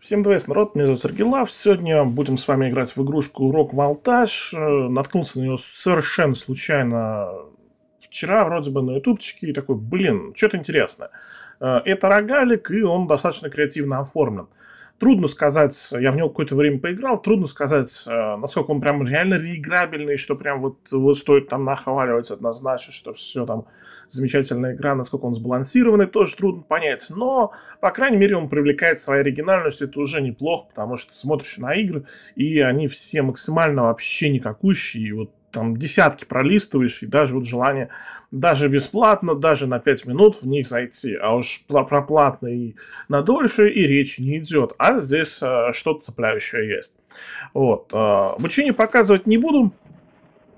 Всем привет, народ, меня зовут Сергей Лав. Сегодня будем с вами играть в игрушку Рок Волтаж. Э, наткнулся на нее совершенно случайно вчера, вроде бы, на ютубчике. И такой, блин, что-то интересное. Э, это рогалик, и он достаточно креативно оформлен. Трудно сказать, я в него какое-то время поиграл, трудно сказать, э, насколько он прям реально реиграбельный, что прям вот его стоит там нахваливать однозначно, что все там замечательная игра, насколько он сбалансированный, тоже трудно понять. Но, по крайней мере, он привлекает своей оригинальностью, это уже неплохо, потому что смотришь на игры, и они все максимально вообще никакущие, и вот там десятки пролистываешь, и даже вот желание даже бесплатно, даже на 5 минут в них зайти. А уж про, про и на дольше и речь не идет. А здесь э, что-то цепляющее есть. Вот. Э, обучение показывать не буду.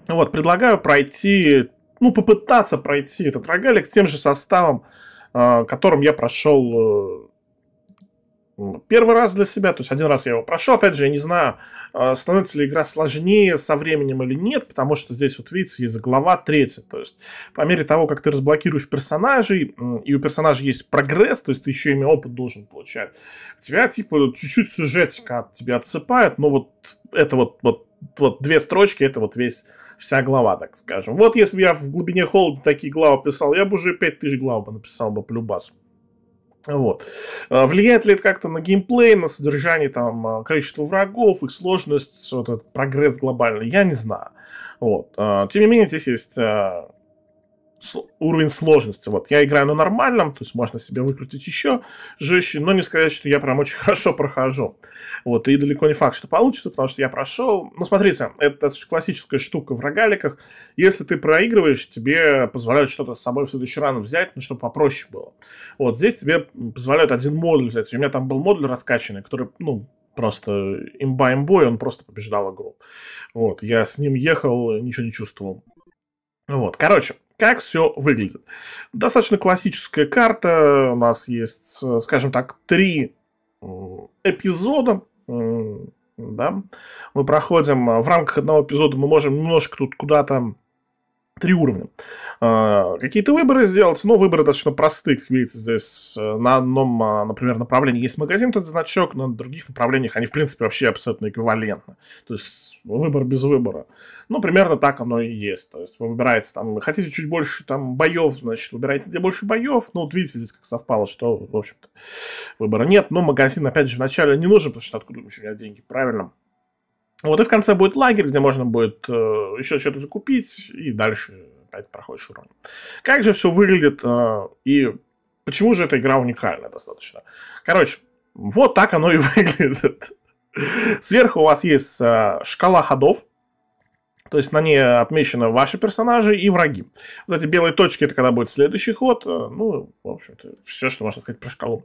Вот, предлагаю пройти, ну, попытаться пройти этот рогалик тем же составом, э, которым я прошел э, первый раз для себя, то есть один раз я его прошел, опять же, я не знаю, а, становится ли игра сложнее со временем или нет, потому что здесь, вот видите, есть глава третья, то есть по мере того, как ты разблокируешь персонажей, и у персонажей есть прогресс, то есть ты еще ими опыт должен получать, тебя, типа, чуть-чуть сюжетика от тебя отсыпают, но вот это вот, вот вот две строчки, это вот весь, вся глава, так скажем. Вот если бы я в глубине холода такие главы писал, я бы уже пять тысяч глав бы написал бы по любасу. Вот. А, влияет ли это как-то на геймплей, на содержание, там, а, количество врагов, их сложность, вот этот прогресс глобальный, я не знаю. Вот. А, тем не менее, здесь есть уровень сложности. Вот я играю на нормальном, то есть можно себе выкрутить еще жестче, но не сказать, что я прям очень хорошо прохожу. Вот, и далеко не факт, что получится, потому что я прошел... Ну, смотрите, это классическая штука в рогаликах. Если ты проигрываешь, тебе позволяют что-то с собой в следующий раунд взять, ну, чтобы попроще было. Вот, здесь тебе позволяют один модуль взять. У меня там был модуль раскачанный, который, ну, просто имба-имбой, он просто побеждал игру. Вот, я с ним ехал, ничего не чувствовал. Вот, короче, как все выглядит? Достаточно классическая карта. У нас есть, э, скажем так, три э, эпизода. Да? Мы проходим э, в рамках одного эпизода, мы можем немножко тут куда-то три уровня. А, какие-то выборы сделать, но выборы достаточно просты, как видите здесь. Э, на одном, а, например, направлении есть магазин, этот значок, на других направлениях они, в принципе, вообще абсолютно эквивалентны. То есть выбор без выбора. Ну, примерно так оно и есть. То есть вы выбираете там, хотите чуть больше там боев, значит, выбираете где больше боев. Ну, вот видите здесь, как совпало, что, в общем-то, выбора нет. Но магазин, опять же, вначале не нужен, потому что откуда у меня деньги, правильно? Вот, и в конце будет лагерь, где можно будет э, еще что-то закупить, и дальше опять проходишь уровень. Как же все выглядит, э, и почему же эта игра уникальна достаточно? Короче, вот так оно и выглядит. Сверху у вас есть э, шкала ходов, то есть на ней отмечены ваши персонажи и враги. Вот эти белые точки, это когда будет следующий ход. Э, ну, в общем-то, все, что можно сказать про шкалу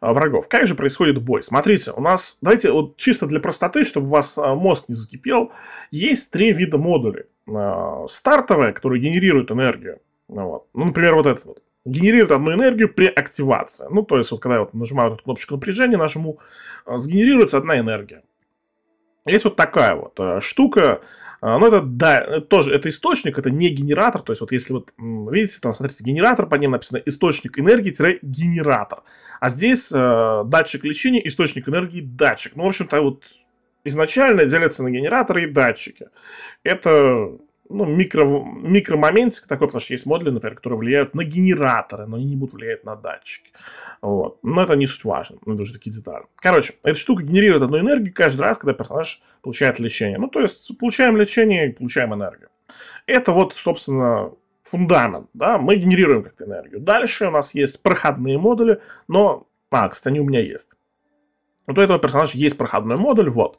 э, врагов. Как же происходит бой? Смотрите, у нас, давайте вот чисто для простоты, чтобы у вас э, мозг не закипел, есть три вида модулей. Стартовая, которая генерирует энергию. Ну вот. ну например, вот этот вот генерирует одну энергию при активации. Ну, то есть, вот когда я вот нажимаю эту кнопочку напряжения, нажму, сгенерируется одна энергия. Есть вот такая вот э, штука. Э, ну, это, да, тоже, это источник, это не генератор. То есть, вот если вот, видите, там, смотрите, генератор, по ним написано источник энергии-генератор. А здесь э, датчик лечения, источник энергии, датчик. Ну, в общем-то, вот изначально делятся на генераторы и датчики. Это ну, микро, микромоментик такой, потому что есть модули, например, которые влияют на генераторы, но они не будут влиять на датчики. Вот. Но это не суть важно, это уже такие детали. Короче, эта штука генерирует одну энергию каждый раз, когда персонаж получает лечение. Ну, то есть, получаем лечение и получаем энергию. Это вот, собственно, фундамент, да, мы генерируем как-то энергию. Дальше у нас есть проходные модули, но, а, кстати, они у меня есть. Вот у этого персонажа есть проходной модуль, вот.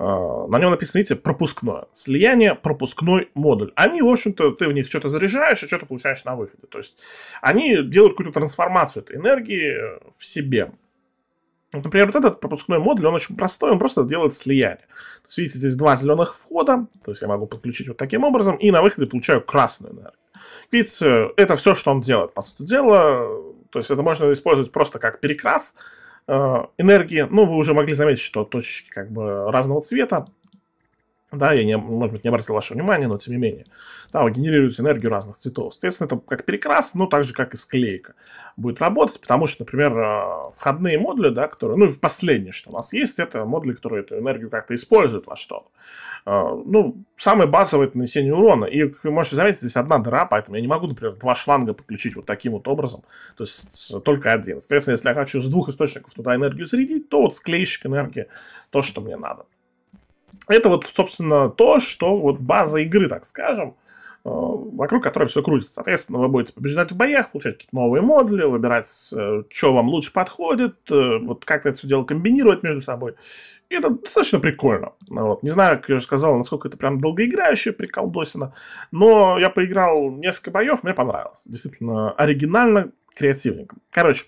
А, на нем написано, видите, пропускное. Слияние, пропускной модуль. Они, в общем-то, ты в них что-то заряжаешь и что-то получаешь на выходе. То есть они делают какую-то трансформацию этой энергии э, в себе. Вот, например, вот этот пропускной модуль, он очень простой, он просто делает слияние. То есть, видите, здесь два зеленых входа, то есть я могу подключить вот таким образом, и на выходе получаю красную энергию. Видите, это все, что он делает, по сути дела. То есть это можно использовать просто как перекрас, Э, энергии. Ну, вы уже могли заметить, что точечки как бы разного цвета. Да, я, не, может быть, не обратил ваше внимание, но тем не менее. Да, вы генерируете энергию разных цветов. Соответственно, это как перекрас, но так же, как и склейка будет работать, потому что, например, э, входные модули, да, которые, ну, и последнее, что у нас есть, это модули, которые эту энергию как-то используют во что-то. Э, ну, самый базовый это нанесение урона. И, как вы можете заметить, здесь одна дыра, поэтому я не могу, например, два шланга подключить вот таким вот образом, то есть только один. Соответственно, если я хочу с двух источников туда энергию зарядить, то вот склейщик энергии то, что мне надо. Это вот, собственно, то, что вот база игры, так скажем, э, вокруг которой все крутится. Соответственно, вы будете побеждать в боях, получать какие-то новые модули, выбирать, э, что вам лучше подходит, э, вот как-то это все дело комбинировать между собой. И это достаточно прикольно. Ну вот. Не знаю, как я уже сказал, насколько это прям долгоиграющее приколдосина, но я поиграл несколько боев, мне понравилось. Действительно оригинально, креативненько. Короче,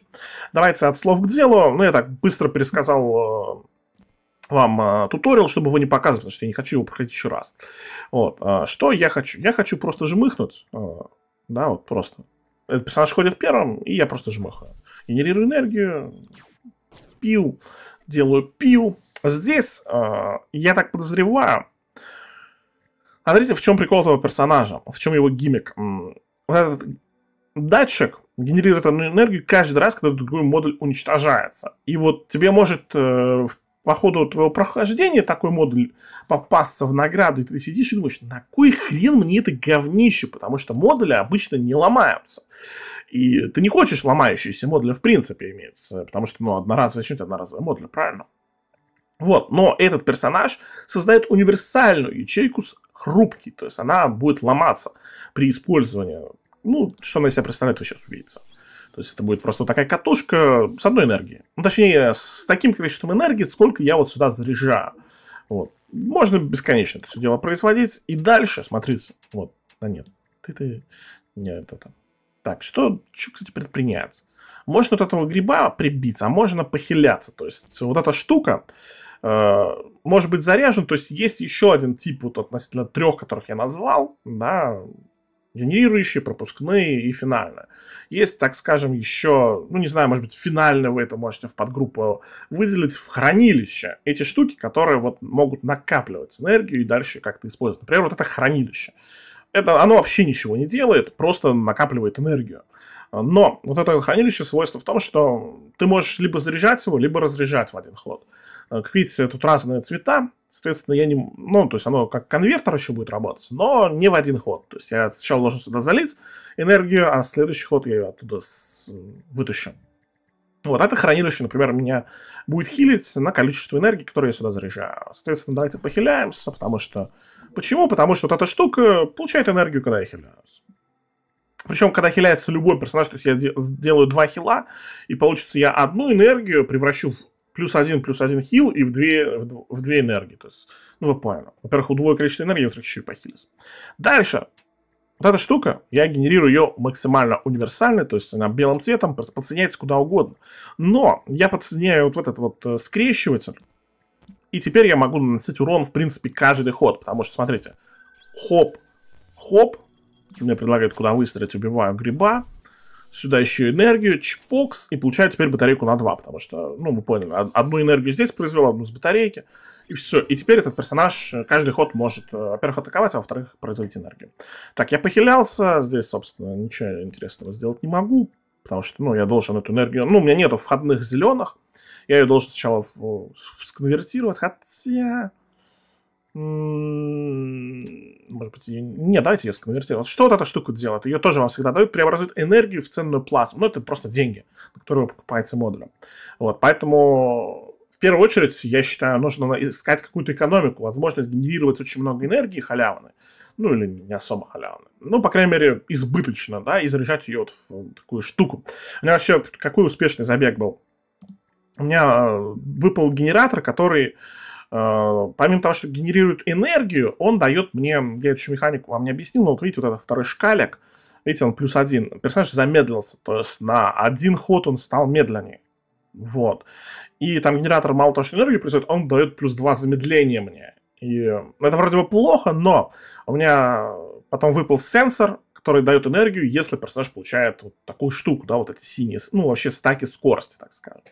давайте от слов к делу. Ну, я так быстро пересказал вам э, туториал, чтобы его не показывать, потому что я не хочу его проходить еще раз. Вот. Э, что я хочу? Я хочу просто жмыхнуть. Э, да, вот просто. Этот персонаж ходит первым, и я просто жмыхаю. Генерирую энергию, пью, делаю пью. Здесь, э, я так подозреваю, смотрите, в чем прикол этого персонажа, в чем его гиммик. Вот этот датчик генерирует одну энергию каждый раз, когда другой модуль уничтожается. И вот тебе может э, по ходу твоего прохождения такой модуль попасться в награду, и ты сидишь и думаешь, на кой хрен мне это говнище, потому что модули обычно не ломаются. И ты не хочешь ломающиеся модули в принципе имеется, потому что, ну, одноразовый, зачем тебе одноразовый модуль, правильно? Вот, но этот персонаж создает универсальную ячейку с хрупкий, то есть она будет ломаться при использовании, ну, что она из себя представляет, вы сейчас увидите. То есть это будет просто такая катушка с одной энергией. Ну, точнее, с таким количеством энергии, сколько я вот сюда заряжаю. Вот. Можно бесконечно это все дело производить и дальше смотрите. Вот. А нет. Ты-ты. Нет, это там. Так, что, что, кстати, предпринимается? Можно от этого гриба прибиться, а можно похиляться. То есть вот эта штука э, может быть заряжена. То есть есть еще один тип вот относительно трех, которых я назвал, да, генерирующие, пропускные и финальные. Есть, так скажем, еще, ну не знаю, может быть, финальные вы это можете в подгруппу выделить в хранилище. Эти штуки, которые вот могут накапливать энергию и дальше как-то использовать. Например, вот это хранилище. Это, оно вообще ничего не делает, просто накапливает энергию. Но вот это хранилище свойство в том, что ты можешь либо заряжать его, либо разряжать в один ход. Э, как видите, тут разные цвета, соответственно, я не... Ну, то есть оно как конвертер еще будет работать, но не в один ход. То есть я сначала должен сюда залить энергию, а следующий ход я ее оттуда с... вытащу. Вот, это хранилище, например, меня будет хилить на количество энергии, которое я сюда заряжаю. Соответственно, давайте похиляемся, потому что... Почему? Потому что вот эта штука получает энергию, когда я хиляюсь. Причем, когда хиляется любой персонаж, то есть я делаю два хила, и получится я одну энергию превращу в плюс один, плюс один хил и в две, в две энергии. То есть, ну, вы поняли. Во-первых, удвое количество энергии, во-вторых, еще и похилис. Дальше. Вот эта штука, я генерирую ее максимально универсальной то есть она белым цветом подсоединяется куда угодно. Но я подсоединяю вот, вот этот вот э, скрещиватель, и теперь я могу наносить урон, в принципе, каждый ход, потому что, смотрите, хоп, хоп, мне предлагают куда выстрелить, убиваю гриба, сюда еще энергию, чпокс, и получаю теперь батарейку на 2, потому что, ну, мы поняли, одну энергию здесь произвел, одну с батарейки, и все. И теперь этот персонаж э, каждый ход может, э, во-первых, атаковать, а во-вторых, производить энергию. Так, я похилялся, здесь, собственно, ничего интересного сделать не могу, потому что, ну, я должен эту энергию... Ну, у меня нету входных зеленых, я ее должен сначала сконвертировать, хотя может быть, ее... не, давайте ее сконвертировать. Что вот эта штука делает? Ее тоже вам всегда дают, преобразует энергию в ценную плазму. Ну, это просто деньги, на которые вы покупаете модули. Вот, поэтому в первую очередь, я считаю, нужно искать какую-то экономику, возможность генерировать очень много энергии халявной, ну, или не особо халявной. Ну, по крайней мере, избыточно, да, и заряжать ее вот в такую штуку. У меня вообще какой успешный забег был? У меня э, выпал генератор, который Э, помимо того, что генерирует энергию, он дает мне, я эту механику вам не объяснил, но вот видите, вот этот второй шкалик, видите, он плюс один, персонаж замедлился, то есть на один ход он стал медленнее. Вот. И там генератор мало того, что энергию производит, он дает плюс два замедления мне. И это вроде бы плохо, но у меня потом выпал сенсор, который дает энергию, если персонаж получает вот такую штуку, да, вот эти синие, ну, вообще стаки скорости, так скажем.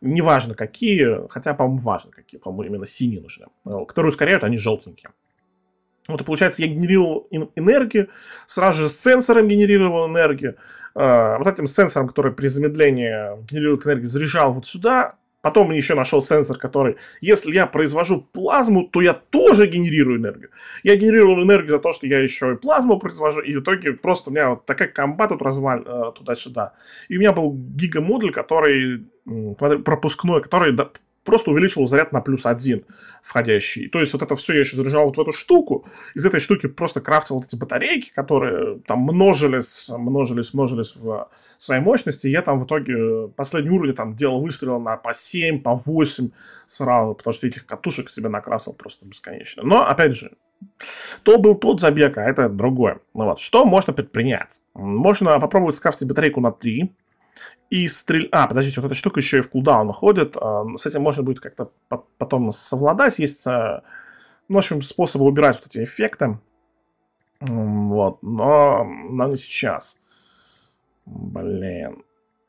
Неважно какие, хотя, по-моему, важно какие, по-моему, именно синие нужны, э, которые ускоряют, они желтенькие. Вот и получается, я генерировал энергию, сразу же с сенсором генерировал энергию. Э, вот этим сенсором, который при замедлении э, генерирует энергию, заряжал вот сюда, Потом еще нашел сенсор, который, если я произвожу плазму, то я тоже генерирую энергию. Я генерировал энергию за то, что я еще и плазму произвожу, и в итоге просто у меня вот такая комба тут разваль э, туда-сюда. И у меня был гигамодуль, который пропускной, который просто увеличил заряд на плюс один входящий. То есть вот это все я еще заряжал вот в эту штуку. Из этой штуки просто крафтил вот эти батарейки, которые там множились, множились, множились в своей мощности. я там в итоге э, последний уровень там делал выстрелы на по 7, по 8 сразу, потому что этих катушек себе накрафтил просто бесконечно. Но, опять же, то был тот забег, а это другое. Ну вот, что можно предпринять? Можно попробовать скрафтить батарейку на 3, и стрель... А, подождите, вот эта штука еще и в кулдаун уходит. А, с этим можно будет как-то потом совладать. Есть, э, ну, в общем, способы убирать вот эти эффекты. Вот, но, но не сейчас. Блин.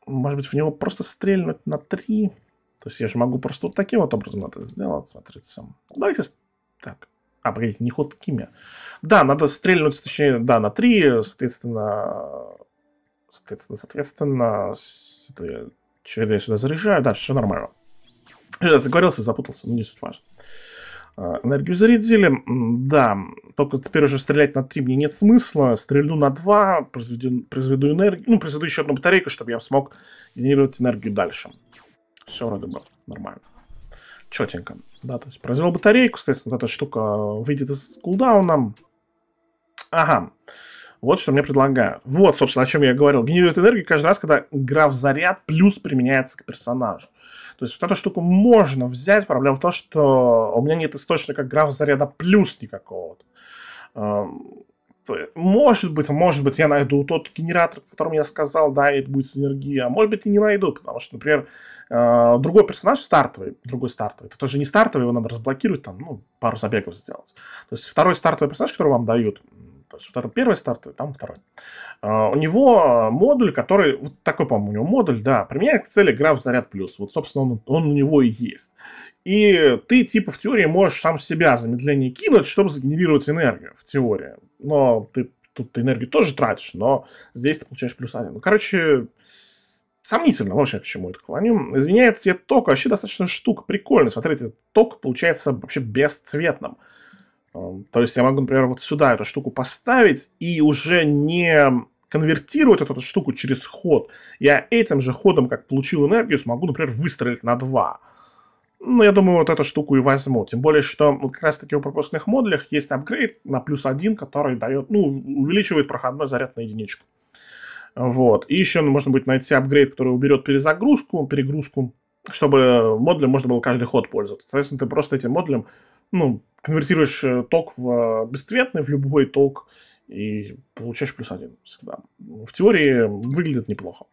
Может быть, в него просто стрельнуть на 3? То есть я же могу просто вот таким вот образом это сделать, смотрите. Давайте... Так. А, погодите, не ход такими. Да, надо стрельнуть, точнее, да, на 3, соответственно, Соответственно, соответственно это, я сюда заряжаю, да, все нормально. Я заговорился, запутался, но ну, не суть важно. А, энергию зарядили, да, только теперь уже стрелять на 3 мне нет смысла, стрельну на 2, произведу, произведу энергию, ну, произведу еще одну батарейку, чтобы я смог генерировать энергию дальше. Все вроде бы нормально. Четенько. Да, то есть произвел батарейку, соответственно, эта штука выйдет из кулдауна. Ага. Вот что мне предлагают. Вот, собственно, о чем я говорил. Генерирует энергию каждый раз, когда граф заряд плюс применяется к персонажу. То есть вот эту штуку можно взять. Проблема в том, что у меня нет источника граф заряда плюс никакого. Эм, может быть, может быть, я найду тот генератор, о котором я сказал, да, и это будет синергия. А может быть, и не найду, потому что, например, э, другой персонаж стартовый, другой стартовый, это тоже не стартовый, его надо разблокировать, там, ну, пару забегов сделать. То есть второй стартовый персонаж, который вам дают, то есть второй, первый стартует, там второй. А, у него а, модуль, который, вот такой, по-моему, у него модуль, да, применяет к цели граф заряд плюс. Вот, собственно, он, он у него и есть. И ты, типа, в теории можешь сам себя замедление кинуть, чтобы сгенерировать энергию, в теории. Но ты тут ты энергию тоже тратишь, но здесь ты получаешь плюс один. Ну, короче, сомнительно вообще, к чему это клоню. Изменяет цвет тока, вообще достаточно штука, прикольно. Смотрите, ток получается вообще бесцветным. То есть я могу, например, вот сюда эту штуку поставить и уже не конвертировать эту, эту штуку через ход. Я этим же ходом, как получил энергию, смогу, например, выстрелить на 2. Ну, я думаю, вот эту штуку и возьму. Тем более, что вот ну, как раз-таки в пропускных модулях есть апгрейд на плюс один, который дает, ну, увеличивает проходной заряд на единичку. Вот. И еще можно будет найти апгрейд, который уберет перезагрузку, перегрузку, чтобы модулем можно было каждый ход пользоваться. Соответственно, ты просто этим модулем ну, конвертируешь э, ток в э, бесцветный, в любой ток, и получаешь плюс один всегда. В теории выглядит неплохо.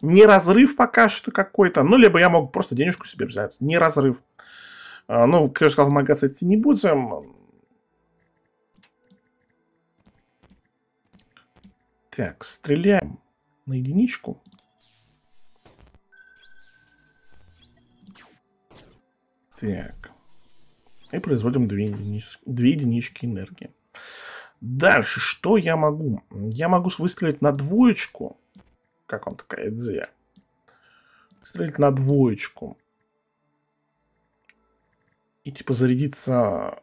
Не разрыв пока что какой-то. Ну, либо я мог просто денежку себе взять. Не разрыв. А, ну, как я сказал, в магаз идти не будем. Так, стреляем на единичку. Так. И производим две единички, две единички энергии. Дальше, что я могу? Я могу выстрелить на двоечку. Как он такая идея? Выстрелить на двоечку. И типа зарядиться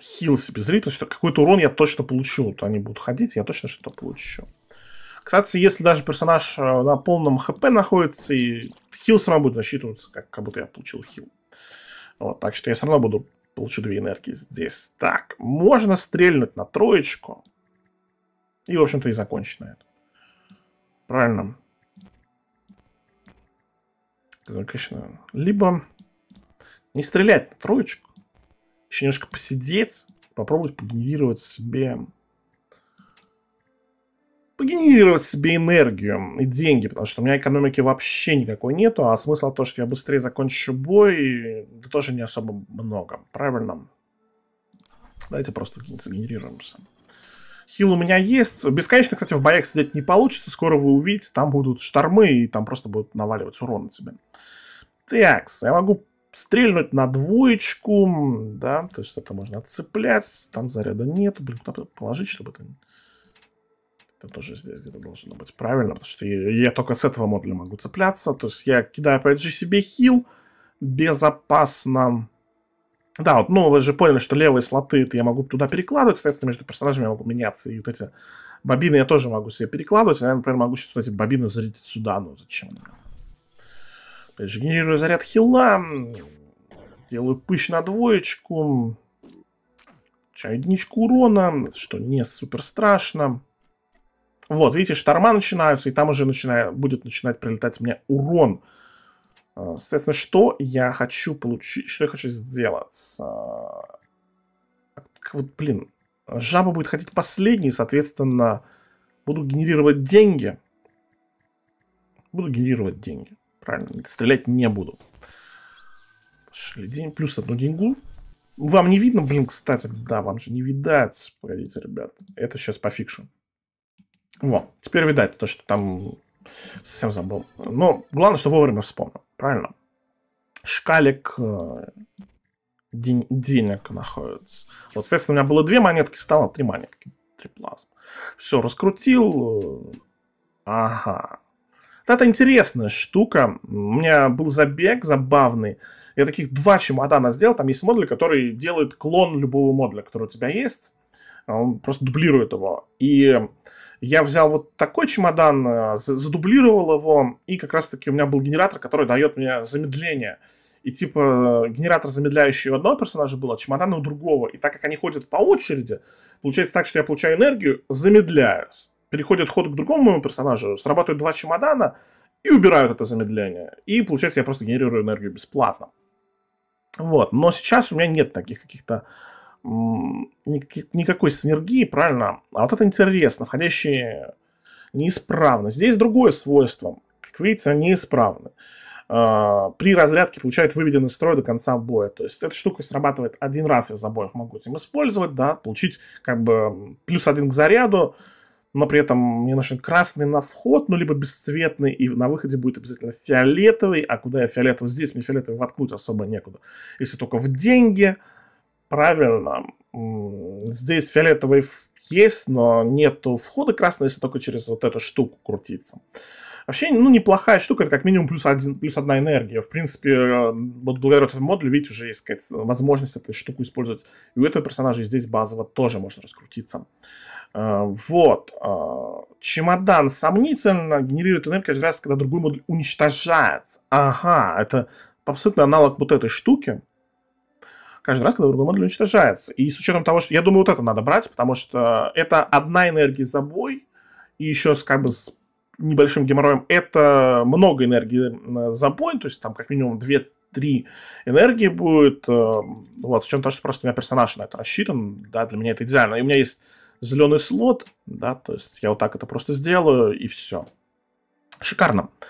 хил себе зарядить, потому что какой-то урон я точно получу. То они будут ходить, я точно что-то получу. Кстати, если даже персонаж э, на полном хп находится, и хил сама будет засчитываться, как, как будто я получил хил. Uh, вот, так что я все равно буду получу две энергии здесь. Так, можно стрельнуть на троечку. И, в общем-то, и закончить на этом. Правильно. Конечно. Либо не стрелять на троечку. Еще немножко посидеть. Попробовать погенерировать себе погенерировать себе энергию и деньги, потому что у меня экономики вообще никакой нету, а смысл то, что я быстрее закончу бой, да тоже не особо много, правильно? Давайте просто сгенерируемся. Хил у меня есть. Бесконечно, кстати, в боях сидеть не получится. Скоро вы увидите, там будут штормы, и там просто будут наваливать урон на тебя. Так, я могу стрельнуть на двоечку, да, то есть это можно отцеплять, там заряда нет, блин, надо положить, чтобы это... Это тоже здесь где-то должно быть правильно, потому что я, я только с этого модуля могу цепляться. То есть я кидаю, опять же, себе хил безопасно. Да, вот, ну вы же поняли, что левые слоты я могу туда перекладывать, соответственно, между персонажами я могу меняться. И вот эти бобины я тоже могу себе перекладывать. Я, например, могу сейчас вот эти бобины зарядить сюда, ну зачем? Опять же, генерирую заряд хила, делаю пыщ на двоечку, чаю единичку урона, что не супер страшно. Вот, видите, шторма начинаются, и там уже начинает, будет начинать прилетать мне урон. А, соответственно, что я хочу получить, что я хочу сделать? А, вот, блин, жаба будет хотеть последний, соответственно, буду генерировать деньги. Буду генерировать деньги. Правильно, стрелять не буду. Пошли день, плюс одну деньгу. Вам не видно, блин, кстати, да, вам же не видать. Погодите, ребят, это сейчас по фикшн. Во. Теперь видать то, что там совсем забыл. Но главное, что вовремя вспомнил. Правильно? Шкалик э, день, денег находится. Вот, соответственно, у меня было две монетки, стало три монетки. Три плазмы. Все, раскрутил. Э, ага. Это интересная штука. У меня был забег забавный. Я таких два чемодана сделал. Там есть модуль, который делает клон любого модуля, который у тебя есть. Он просто дублирует его. И я взял вот такой чемодан, э, задублировал его, и как раз-таки у меня был генератор, который дает мне замедление. И типа э, генератор, замедляющий у одного персонажа был, а чемодан у другого. И так как они ходят по очереди, получается так, что я получаю энергию, замедляюсь. Переходит ход к другому моему персонажу, срабатывают два чемодана и убирают это замедление. И получается я просто генерирую энергию бесплатно. Вот. Но сейчас у меня нет таких каких-то никакой синергии, правильно? А вот это интересно, входящие неисправны. Здесь другое свойство. Как видите, они неисправны. А, при разрядке получает выведен из строя до конца боя. То есть эта штука срабатывает один раз, из обоих могу этим использовать, да, получить как бы плюс один к заряду, но при этом мне нужен красный на вход, ну, либо бесцветный, и на выходе будет обязательно фиолетовый, а куда я фиолетовый? Здесь мне фиолетовый воткнуть особо некуда. Если только в деньги, правильно. Здесь фиолетовый есть, но нету входа красного, если только через вот эту штуку крутиться. Вообще, ну, неплохая штука, это как минимум плюс, один, плюс одна энергия. В принципе, э, вот благодаря этому модулю, видите, уже есть сказать, возможность эту штуку использовать. И у этого персонажа здесь базово тоже можно раскрутиться. Э, вот. Э, чемодан сомнительно генерирует энергию каждый раз, когда другой модуль уничтожается. Ага, это абсолютно аналог вот этой штуки каждый раз, когда другой модуль уничтожается. И с учетом того, что я думаю, вот это надо брать, потому что это одна энергия за бой, и еще с, как бы с небольшим геморроем, это много энергии за бой, то есть там как минимум 2 три энергии будет. Э, вот, с учетом того, что просто у меня персонаж на это рассчитан, да, для меня это идеально. И у меня есть зеленый слот, да, то есть я вот так это просто сделаю, и все. Шикарно. Uh,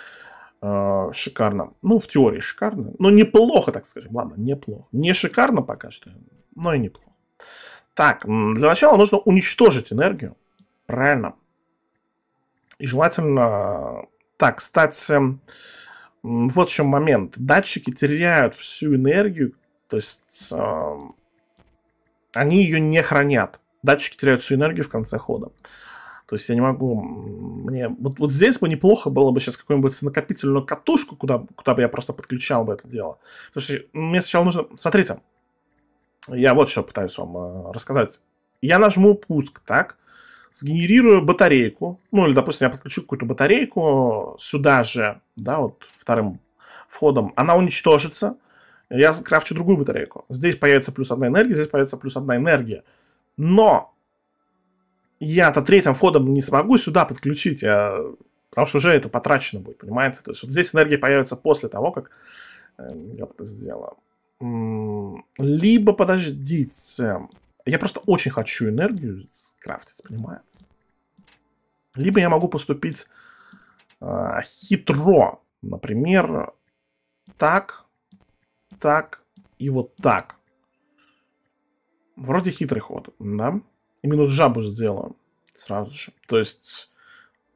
Э, шикарно. Ну, в теории шикарно. но неплохо, так скажем. Ладно, неплохо. Не шикарно пока что, но и неплохо. Так, для начала нужно уничтожить энергию. Правильно. И желательно... Так, кстати, вот в чем момент. Датчики теряют всю энергию, то есть э, они ее не хранят. Датчики теряют всю энергию в конце хода. То есть я не могу... Мне... Вот, вот здесь бы неплохо было бы сейчас какую-нибудь накопительную катушку, куда, куда бы я просто подключал бы это дело. Потому что мне сначала нужно... Смотрите, я вот что пытаюсь вам э, рассказать. Я нажму пуск, так? Сгенерирую батарейку. Ну, или, допустим, я подключу какую-то батарейку сюда же, да, вот вторым входом. Она уничтожится. Я крафчу другую батарейку. Здесь появится плюс одна энергия, здесь появится плюс одна энергия. Но я-то третьим входом не смогу сюда подключить, а... потому что уже это потрачено будет, понимаете? То есть вот здесь энергия появится после того, как эм, я это сделаю. Либо, подождите, я просто очень хочу энергию скрафтить, понимаете? Либо я могу поступить э, хитро, например, так, так и вот так. Вроде хитрый ход, да? и минус жабу сделаю сразу же. То есть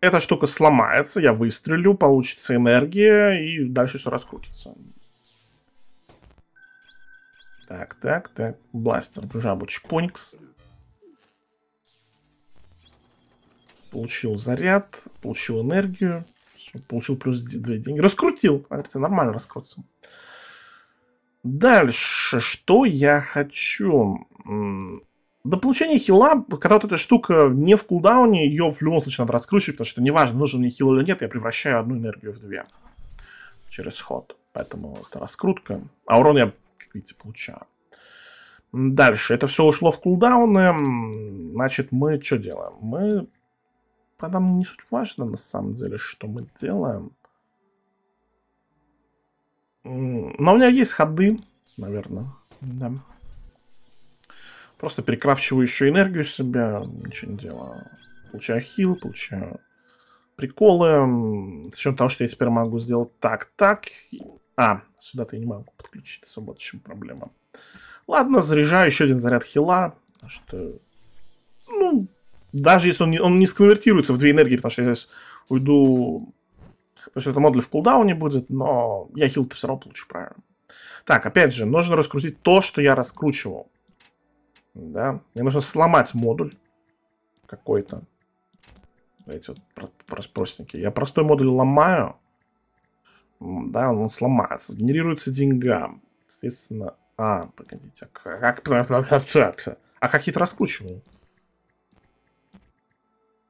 эта штука сломается, я выстрелю, получится энергия, и дальше все раскрутится. Так, так, так. Бластер, жабу, чпоникс. Получил заряд, получил энергию. получил плюс 2 деньги. Раскрутил. Смотрите, а, нормально раскрутил. Дальше, что я хочу? До получения хила, когда вот эта штука не в кулдауне, ее в любом случае надо раскручивать, потому что неважно, нужен мне хил или нет, я превращаю одну энергию в две через ход. Поэтому это раскрутка. А урон я, как видите, получаю. Дальше. Это все ушло в кулдауны. Значит, мы что делаем? Мы... А нам не суть важно, на самом деле, что мы делаем. Но у меня есть ходы, наверное. Да. Просто перекрафчиваю еще энергию себя, ничего не делаю. Получаю хил, получаю приколы. С чем того, что я теперь могу сделать так, так. А, сюда-то я не могу подключиться, вот в чем проблема. Ладно, заряжаю еще один заряд хила. Что... Ну, даже если он не, он не сконвертируется в две энергии, потому что я здесь уйду... Потому что это модуль в кулдауне будет, но я хил-то все равно получу правильно. Так, опять же, нужно раскрутить то, что я раскручивал. Да? Мне нужно сломать модуль какой-то. Эти вот простенькие. Я простой модуль ломаю. Да, он сломается. Сгенерируется деньга. Соответственно... А, погодите. А как... А как я это раскручиваю?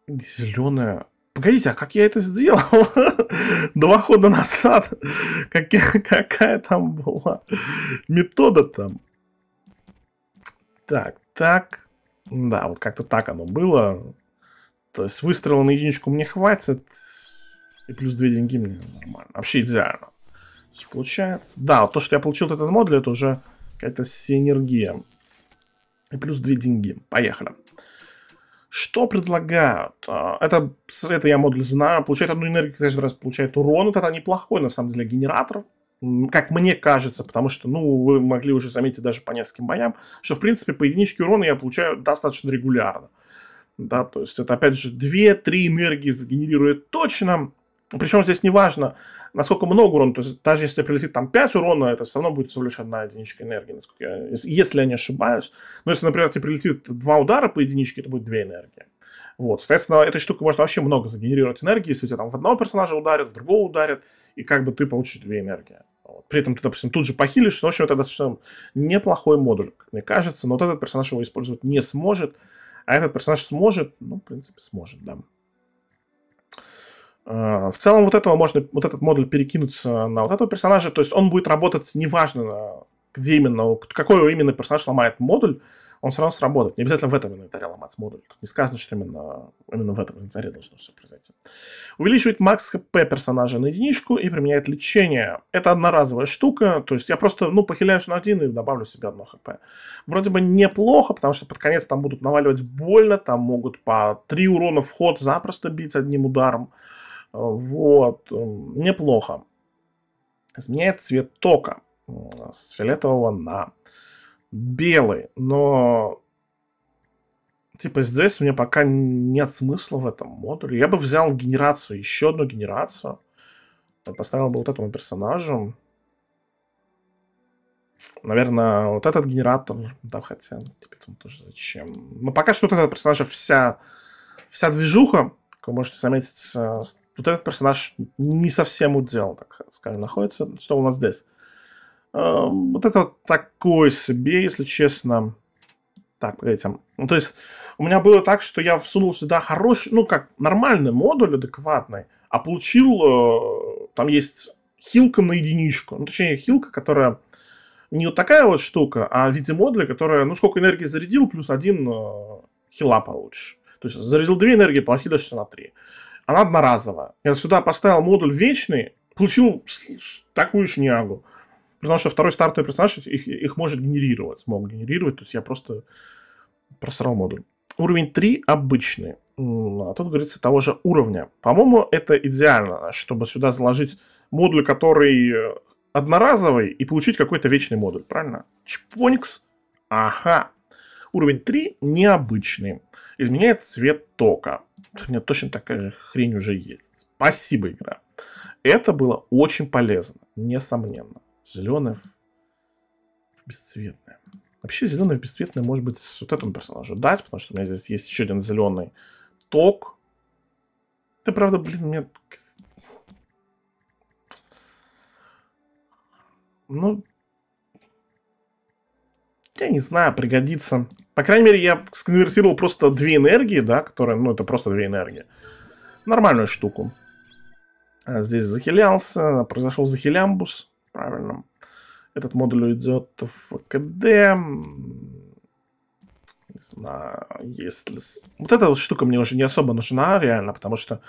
Зеленая... Погодите, а как я это сделал? Два хода назад. Как, какая там была метода там? Так, так. Да, вот как-то так оно было. То есть выстрела на единичку мне хватит. И плюс две деньги мне нормально. Вообще идеально. Все получается. Да, вот то, что я получил этот модуль, это уже какая-то синергия. И плюс две деньги. Поехали. Что предлагают? А, это, это я модуль знаю. Получает одну энергию, каждый раз получает урон. Вот это неплохой, на самом деле, генератор как мне кажется, потому что, ну, вы могли уже заметить даже по нескольким боям, что, в принципе, по единичке урона я получаю достаточно регулярно. Да, то есть это, опять же, 2-3 энергии сгенерирует точно, причем здесь не важно, насколько много урона. То есть даже если прилетит там 5 урона, это все равно будет всего лишь одна единичка энергии, я, если я не ошибаюсь. Но если, например, тебе прилетит два удара по единичке, это будет 2 энергии. Вот, соответственно, эта штука может вообще много загенерировать энергии, если тебя там в одного персонажа ударят, в другого ударят, и как бы ты получишь 2 энергии. Вот. При этом ты, допустим, тут же похилишь. В общем, это достаточно неплохой модуль, как мне кажется. Но вот этот персонаж его использовать не сможет. А этот персонаж сможет, ну, в принципе, сможет, да. А, в целом вот этого можно, вот этот модуль перекинуться на вот этого персонажа, то есть он будет работать неважно, где именно, какой именно персонаж ломает модуль, он все равно сработает. Не обязательно в этом инвентаре ломать модуль. Тут не сказано, что именно, именно в этом инвентаре должно все произойти. Увеличивает макс хп персонажа на единичку и применяет лечение. Это одноразовая штука, то есть я просто, ну, похиляюсь на один и добавлю себе одно хп. Вроде бы неплохо, потому что под конец там будут наваливать больно, там могут по три урона в ход запросто бить одним ударом. Вот, неплохо. Изменяет цвет тока с фиолетового на белый, но типа здесь у меня пока нет смысла в этом модуле. Я бы взял генерацию, еще одну генерацию. Э, поставил бы вот этому персонажу. Наверное, вот этот генератор, да, хотя, ну, теперь он тоже зачем. Но ну, пока что вот этот персонаж вся, вся движуха как вы можете заметить, э, вот этот персонаж не совсем удел, так скажем, находится. Что у нас здесь? Э, вот это вот такой себе, если честно. Так, этим. Ну, то есть, у меня было так, что я всунул сюда хороший, ну, как нормальный модуль, адекватный, а получил, э, там есть хилка на единичку. Ну, точнее, хилка, которая не вот такая вот штука, а в виде модуля, которая, ну, сколько энергии зарядил, плюс один хила получишь. То есть зарядил 2 энергии, плати дальше на 3. Она одноразовая. Я сюда поставил модуль вечный, получил такую шнягу. Потому что второй стартовый персонаж их, их может генерировать, смог генерировать. То есть я просто просрал модуль. Уровень 3 обычный. А тут говорится того же уровня. По-моему, это идеально, чтобы сюда заложить модуль, который э, одноразовый, и получить какой-то вечный модуль, правильно? Чпоникс. Ага. Уровень 3 необычный. Изменяет цвет тока. У меня точно такая же хрень уже есть. Спасибо, игра. Это было очень полезно, несомненно. Зеленый, в бесцветное. Вообще зеленый, в бесцветное может быть с вот этому персонажу дать, потому что у меня здесь есть еще один зеленый ток. Это правда, блин, мне... Ну, я не знаю, пригодится. По крайней мере, я сконвертировал просто две энергии, да, которые, ну, это просто две энергии. Нормальную штуку. А здесь захилялся, произошел захилямбус, правильно. Этот модуль уйдет в КД. Не знаю, если... Вот эта вот штука мне уже не особо нужна, реально, потому что...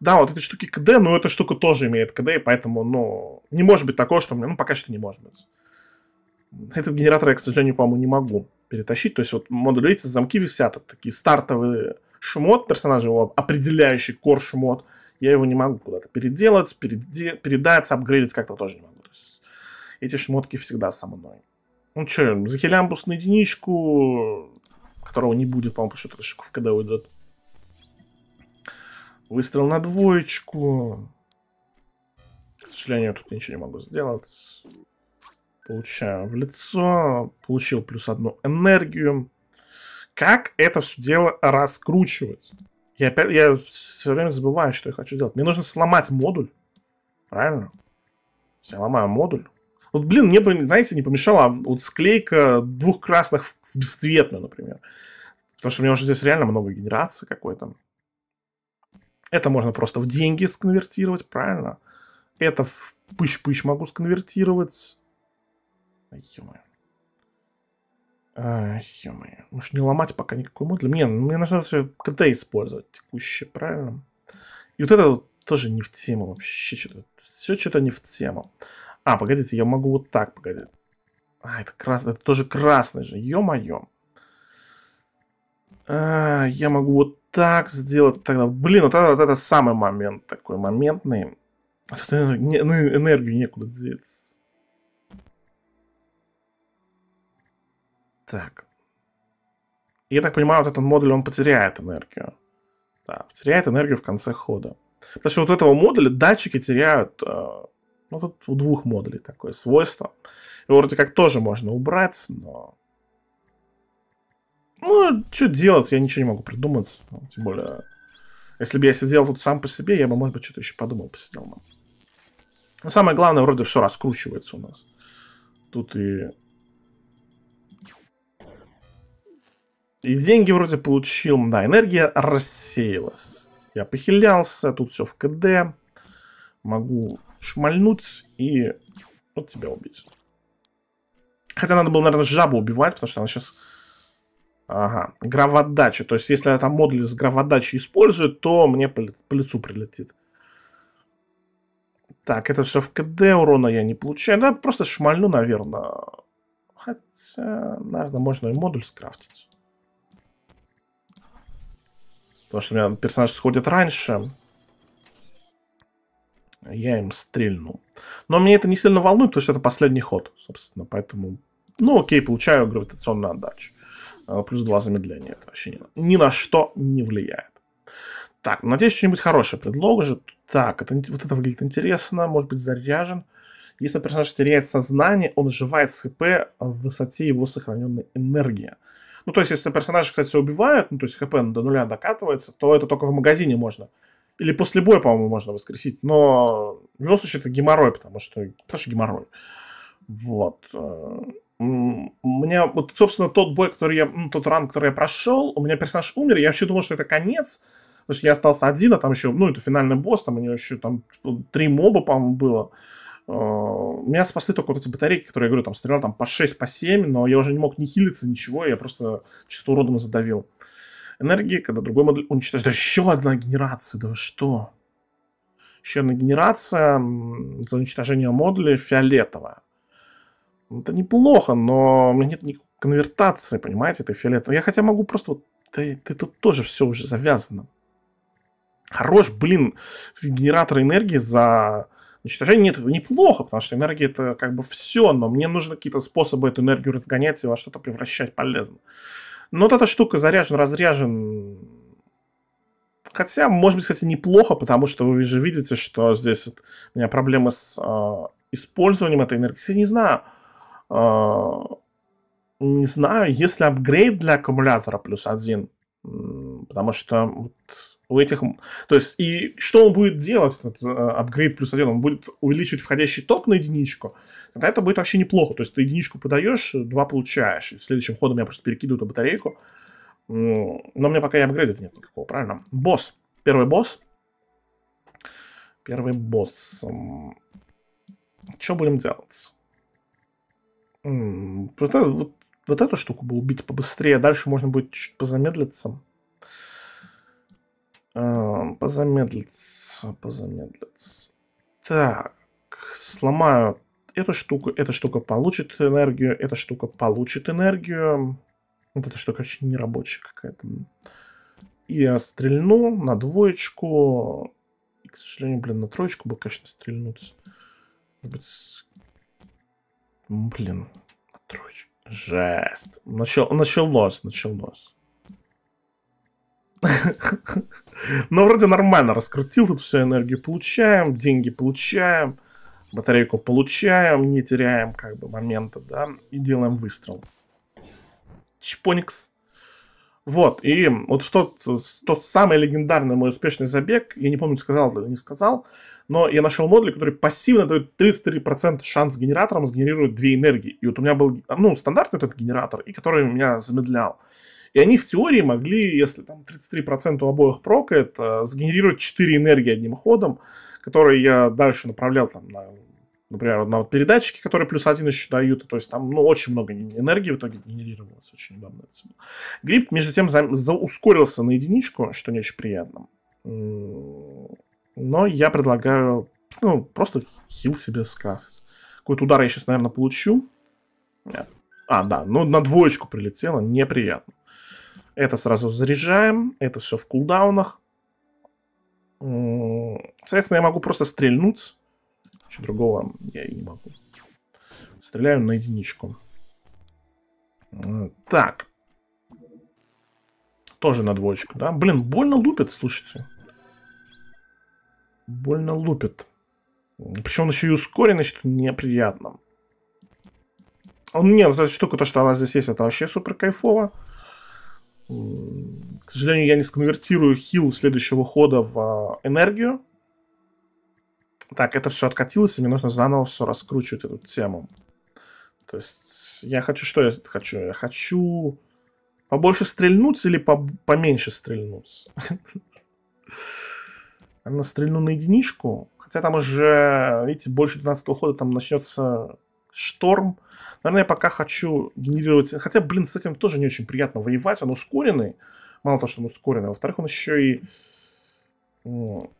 Да, вот эти штуки КД, но эта штука тоже имеет КД, и поэтому, ну, не может быть такого, что мне... Ну, пока что не может быть. Этот генератор я, к сожалению, по-моему, не могу перетащить. То есть вот модуль, видите, замки висят, это такие стартовые шмот персонажа, его определяющий кор шмот. Я его не могу куда-то переделать, переде... передать, апгрейдить как-то тоже не могу. То есть эти шмотки всегда со мной. Ну что, Захилямбус на единичку, которого не будет, по-моему, потому что это в КД уйдет. Выстрел на двоечку. К сожалению, я тут ничего не могу сделать получаю в лицо, получил плюс одну энергию. Как это все дело раскручивать? Я, опять, я все время забываю, что я хочу сделать. Мне нужно сломать модуль. Правильно? Я ломаю модуль. Вот, блин, мне бы, знаете, не помешала вот склейка двух красных в бесцветную, например. Потому что у меня уже здесь реально много генерации какой-то. Это можно просто в деньги сконвертировать, правильно? Это в пыщ-пыщ могу сконвертировать. Ё-моё. А, Уж не ломать пока никакой модуль. Мне, ну, мне нужно все КД использовать текущее, правильно? И вот это вот тоже не в тему вообще что-то. Все что-то не в тему. А, погодите, я могу вот так, погоди. А, это красный, это тоже красный же, ё-моё. А, я могу вот так сделать тогда. Блин, вот это, вот это самый момент такой моментный. А тут э, ну, энергию, некуда деть. Так. Я так понимаю, вот этот модуль, он потеряет энергию. Да, потеряет энергию в конце хода. Потому что вот этого модуля датчики теряют... Э, ну, тут у двух модулей такое свойство. Его вроде как тоже можно убрать, но... Ну, что делать, я ничего не могу придумать. Ну, тем более, если бы я сидел тут сам по себе, я бы, может быть, что-то еще подумал, посидел бы. Но самое главное, вроде все раскручивается у нас. Тут и И деньги вроде получил. Да, энергия рассеялась. Я похилялся, тут все в КД. Могу шмальнуть и вот тебя убить. Хотя надо было, наверное, жабу убивать, потому что она сейчас... Ага, граводача. То есть, если я там модуль с граводачей использую, то мне по лицу прилетит. Так, это все в КД, урона я не получаю. Да, просто шмальну, наверное. Хотя, наверное, можно и модуль скрафтить. Потому что у меня персонаж сходит раньше. Я им стрельну. Но мне это не сильно волнует, потому что это последний ход, собственно. Поэтому, ну окей, получаю гравитационную отдачу. А, плюс два замедления. Это вообще ни на, ни на что не влияет. Так, ну, надеюсь, что-нибудь хорошее предложит. Так, это, вот это выглядит интересно. Может быть, заряжен. Если персонаж теряет сознание, он сживает с ХП а в высоте его сохраненной энергии. Ну, то есть, если персонажа, кстати, все убивают, ну, то есть хп до нуля докатывается, то это только в магазине можно. Или после боя, по-моему, можно воскресить. Но в любом случае это геморрой, потому что... Потому что геморрой. Вот. У э, меня, вот, собственно, тот бой, который я... Ну, тот ран, который я прошел, у меня персонаж умер, я вообще думал, что это конец. Потому что я остался один, а там еще... Ну, это финальный босс, там у него еще там три моба, по-моему, было. Э, меня спасли только вот эти батарейки, которые, я говорю, там стрелял там по 6, по 7, но я уже не мог ни хилиться, ничего, я просто чисто уродом задавил. Энергии, когда другой модуль уничтожил. Да еще одна генерация, да что? Еще одна генерация за уничтожение модуля фиолетовая. Это неплохо, но у меня нет никакой конвертации, понимаете, этой фиолетовой. Я хотя могу просто вот... Ты, ты тут тоже все уже завязано. Хорош, блин, генератор энергии за Уничтожение нет, это неплохо, потому что энергия это как бы все, но мне нужны какие-то способы эту энергию разгонять и во что-то превращать полезно. Но вот эта штука заряжен, разряжен. Хотя, может быть, кстати, неплохо, потому что вы же видите, что здесь у меня проблемы с э, использованием этой энергии. Я не знаю. Э, не знаю, если апгрейд для аккумулятора плюс один, потому что вот, у этих... То есть, и что он будет делать, этот э, апгрейд плюс один? Он будет увеличивать входящий ток на единичку. Тогда это будет вообще неплохо. То есть, ты единичку подаешь, два получаешь. И следующим ходом я просто перекидываю эту батарейку. Ну, но у меня пока и апгрейда нет никакого, правильно? Босс. Первый босс. Первый босс. Что будем делать? просто вот, вот эту штуку бы убить побыстрее. Дальше можно будет чуть позамедлиться. Эм, позамедлиться, позамедлиться. Так, сломаю эту штуку, эта штука получит энергию, эта штука получит энергию. Вот эта штука очень нерабочая какая-то. И я стрельну на двоечку. И, к сожалению, блин, на троечку бы, конечно, стрельнуться. Блин, на троечку. Жесть. Начал, началось, началось. Но вроде нормально раскрутил тут всю энергию, получаем, деньги получаем, батарейку получаем, не теряем как бы момента, да, и делаем выстрел. Чпоникс. Вот, и вот в тот, тот самый легендарный мой успешный забег, я не помню, сказал или не сказал, но я нашел модуль, который пассивно дают 33% шанс генератором сгенерировать две энергии. И вот у меня был, ну, стандартный этот генератор, и который меня замедлял. И они в теории могли, если там 33% у обоих прокает, сгенерировать 4 энергии одним ходом, которые я дальше направлял там на например, на передатчики, которые плюс один еще дают, то есть там, ну, очень много энергии в итоге генерировалось, очень удобно отсюда. Грипп, между тем, за, за, ускорился на единичку, что не очень приятно. Но я предлагаю, ну, просто хил себе сказ. Какой-то удар я сейчас, наверное, получу. А, да, ну, на двоечку прилетело, неприятно. Это сразу заряжаем, это все в кулдаунах. Соответственно, я могу просто стрельнуть. Ничего другого я и не могу. Стреляю на единичку. Так. Тоже на двоечку, да? Блин, больно лупит, слушайте. Больно лупит. Причем он еще и ускоренный, что неприятно. Не, вот эта штука, то, что она здесь есть, это вообще супер кайфово. К сожалению, я не сконвертирую хил следующего хода в а, энергию. Так, это все откатилось, и мне нужно заново все раскручивать эту тему. То есть я хочу, что я хочу? Я хочу побольше стрельнуть или по поменьше стрельнуть? Она стрельну на единичку. Хотя там уже, видите, больше 12 хода там начнется Шторм. Наверное, я пока хочу генерировать... Хотя, блин, с этим тоже не очень приятно воевать. Он ускоренный. Мало того, что он ускоренный. Во-вторых, он еще и... Он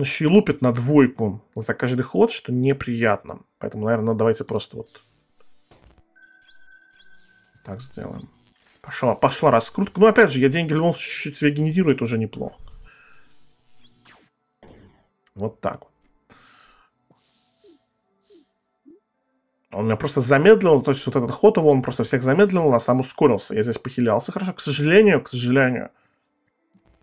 еще и лупит на двойку за каждый ход, что неприятно. Поэтому, наверное, давайте просто вот... Так сделаем. Пошла, пошла раскрутка. Ну, опять же, я деньги в любом случае себе генерирую, это уже неплохо. Вот так вот. Он меня просто замедлил, то есть вот этот ход его, он просто всех замедлил, а сам ускорился. Я здесь похилялся хорошо. К сожалению, к сожалению,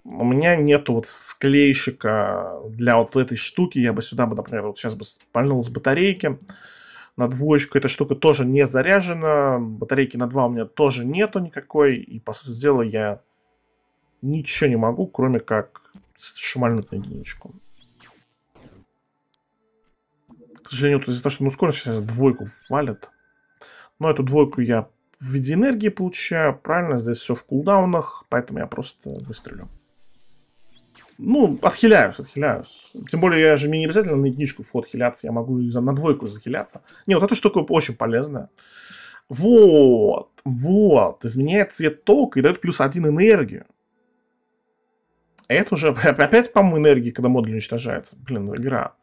у меня нету вот склейщика для вот этой штуки. Я бы сюда бы, например, вот сейчас бы пальнул с батарейки. На двоечку эта штука тоже не заряжена. Батарейки на два у меня тоже нету никакой. И, по сути дела, я ничего не могу, кроме как шмальнуть на единичку к сожалению, вот из-за того, что ну скоро сейчас двойку валят. Но эту двойку я в виде энергии получаю, правильно, здесь все в кулдаунах, поэтому я просто выстрелю. Ну, отхиляюсь, отхиляюсь. Тем более, я же мне не обязательно на единичку вход хиляться, я могу на двойку захиляться. Не, вот это что такое, очень полезное. Вот, вот, изменяет цвет тока и дает плюс один энергию. Это уже опять, по-моему, энергии, когда модуль уничтожается. Блин, ну, игра.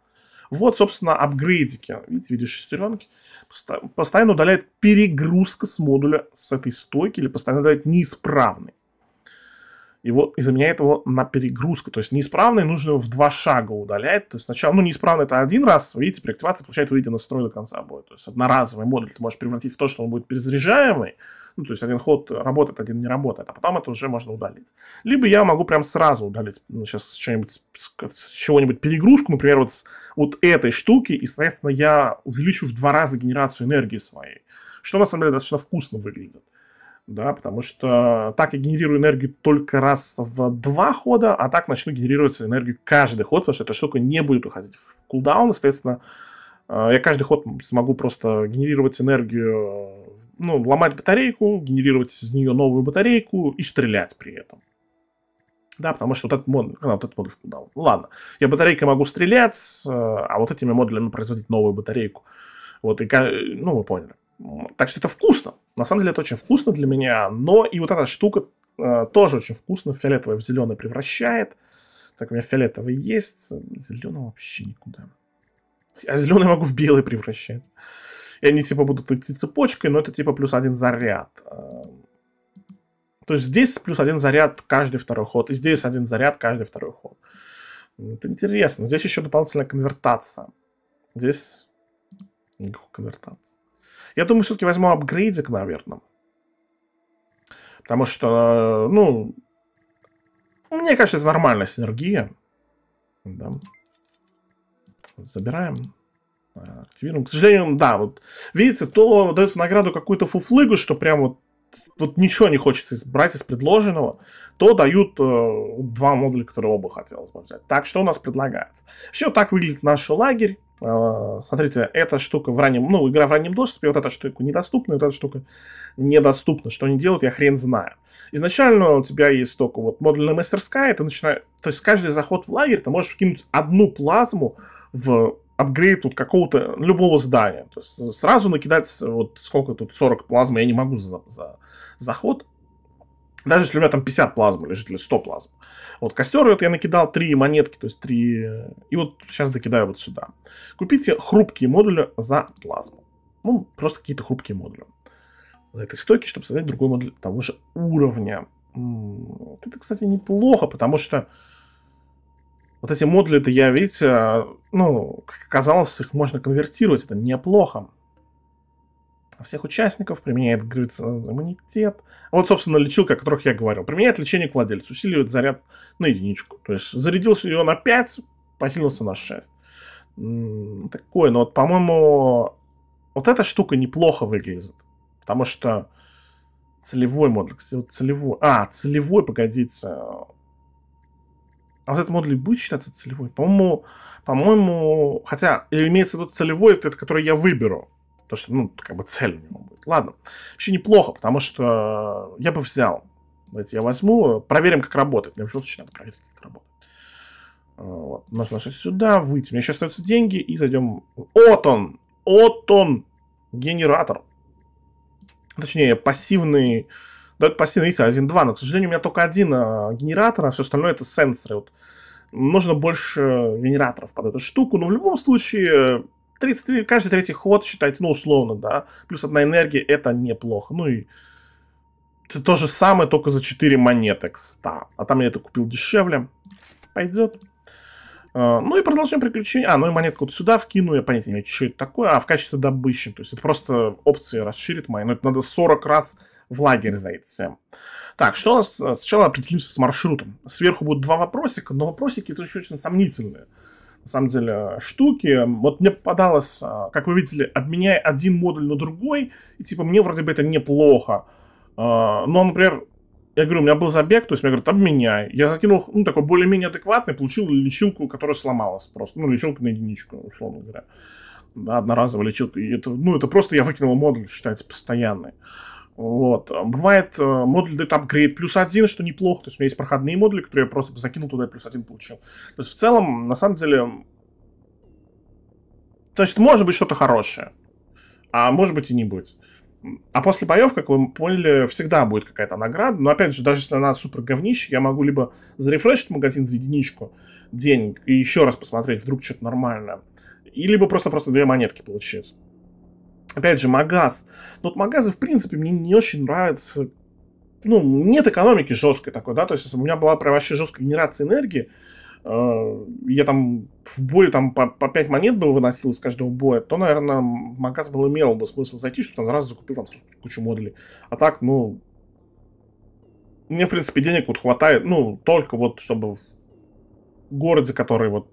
Вот, собственно, апгрейдики. Видите, видишь шестеренки. Постоянно удаляет перегрузка с модуля с этой стойки или постоянно удаляет неисправный его, и заменяет его на перегрузку. То есть неисправный нужно в два шага удалять. То есть сначала, ну, неисправный это один раз, видите, при активации получает выведенный строй до конца будет, То есть одноразовый модуль ты можешь превратить в то, что он будет перезаряжаемый, ну, то есть один ход работает, один не работает, а потом это уже можно удалить. Либо я могу прям сразу удалить ну, сейчас что-нибудь, с чего-нибудь перегрузку, например, вот, с вот этой штуки, и, соответственно, я увеличу в два раза генерацию энергии своей, что на самом деле достаточно вкусно выглядит да, потому что так я генерирую энергию только раз в два хода, а так начну генерировать энергию каждый ход, потому что эта штука не будет уходить в кулдаун, соответственно, э, я каждый ход смогу просто генерировать энергию, э, ну, ломать батарейку, генерировать из нее новую батарейку и стрелять при этом. Да, потому что вот этот мод, а, вот этот модуль в кулдаун. Ну, ладно, я батарейкой могу стрелять, э, а вот этими модулями производить новую батарейку. Вот, и, ну, вы поняли. Так что это вкусно. На самом деле это очень вкусно для меня, но и вот эта штука э, тоже очень вкусно. Фиолетовое в зеленый превращает. Так, у меня фиолетовый есть, зеленого вообще никуда. А зеленый могу в белый превращать. И они типа будут идти цепочкой, но это типа плюс один заряд. Э, то есть здесь плюс один заряд каждый второй ход, и здесь один заряд каждый второй ход. Это интересно. Здесь еще дополнительная конвертация. Здесь никакой конвертации. Я думаю, все-таки возьму апгрейдик, наверное. Потому что, ну, мне кажется, это нормальная синергия. Да. Забираем. Активируем. К сожалению, да, вот видите, то дает в награду какую-то фуфлыгу, что прям вот, вот ничего не хочется брать из предложенного, то дают э, два модуля, которые оба хотелось бы взять. Так, что у нас предлагается? Все так выглядит наш лагерь. А, смотрите, эта штука в раннем, ну, игра в раннем доступе, вот эта штука недоступна, вот эта штука недоступна. Что они делают, я хрен знаю. Изначально у тебя есть только вот модульная мастерская, ты начинаешь, то есть каждый заход в лагерь ты можешь кинуть одну плазму в апгрейд вот какого-то любого здания. То есть сразу накидать вот сколько тут, 40 плазмы, я не могу за, за заход даже если у меня там 50 плазм лежит или 100 плазм. Вот костер, вот я накидал 3 монетки, то есть 3... Э, и вот сейчас докидаю вот сюда. Купите хрупкие модули за плазму. Ну, просто какие-то хрупкие модули. за этой стойки, чтобы создать другой модуль того же уровня. Это, кстати, неплохо, потому что вот эти модули-то я, видите, э, ну, как оказалось, их можно конвертировать, это неплохо всех участников, применяет гравитационный иммунитет. Вот, собственно, лечилка, о которых я говорил. Применяет лечение к владельцу, усиливает заряд на единичку. То есть зарядился ее на 5, похилился на 6. Такое, но вот, по-моему, вот эта штука неплохо выглядит. Потому что целевой модуль, целевой... А, целевой, погодите. А вот этот модуль будет считаться целевой? По-моему, по-моему, хотя имеется в виду целевой, это который я выберу то что, ну, как бы цель у него будет. Ладно. Вообще неплохо, потому что я бы взял. Давайте я возьму, проверим, как работает. Мне в любом случае надо проверить, как это работает. А, вот. Нужно сюда выйти. У меня еще остаются деньги и зайдем... Вот он! Вот он! Генератор. Точнее, пассивный... Да, это пассивный ISO 1.2, но, к сожалению, у меня только один э, генератор, а все остальное это сенсоры. Вот. Нужно больше э, генераторов под эту штуку, но в любом случае э, 30, каждый третий ход считать ну, условно, да. Плюс одна энергия, это неплохо. Ну и это то же самое, только за 4 монеты к А там я это купил дешевле. Пойдет. А, ну и продолжим приключения А, ну и монетку вот сюда вкину, я понятия не имею, что это такое. А в качестве добычи. То есть это просто опции расширит мои. Но это надо 40 раз в лагерь зайти. Так, что у нас? Сначала определимся с маршрутом. Сверху будут два вопросика, но вопросики это очень, очень сомнительные на самом деле, штуки. Вот мне попадалось, а, как вы видели, обменяя один модуль на другой, и типа мне вроде бы это неплохо. А, но, например, я говорю, у меня был забег, то есть мне говорят, обменяй. Я закинул, ну, такой более-менее адекватный, получил лечилку, которая сломалась просто. Ну, лечилку на единичку, условно говоря. Да, одноразовая лечилка. И это, ну, это просто я выкинул модуль, считается, постоянный. Вот. А бывает э, модуль дает апгрейд плюс один, что неплохо. То есть у меня есть проходные модули, которые я просто закинул туда и плюс один получил. То есть в целом, на самом деле, то есть может быть что-то хорошее, а может быть и не будет. А после боев, как вы поняли, всегда будет какая-то награда. Но опять же, даже если она супер говнище, я могу либо зарефрешить магазин за единичку денег и еще раз посмотреть, вдруг что-то нормальное. И либо просто-просто две монетки получить. Опять же, магаз. Но вот магазы, в принципе, мне не очень нравятся. Ну, нет экономики жесткой такой, да, то есть у меня была прям вообще жесткая генерация энергии, э, я там в бою там по, по 5 монет бы выносил из каждого боя, то, наверное, магаз был имел бы смысл зайти, чтобы там раз закупил там кучу модулей. А так, ну, мне, в принципе, денег вот хватает, ну, только вот, чтобы в городе, который вот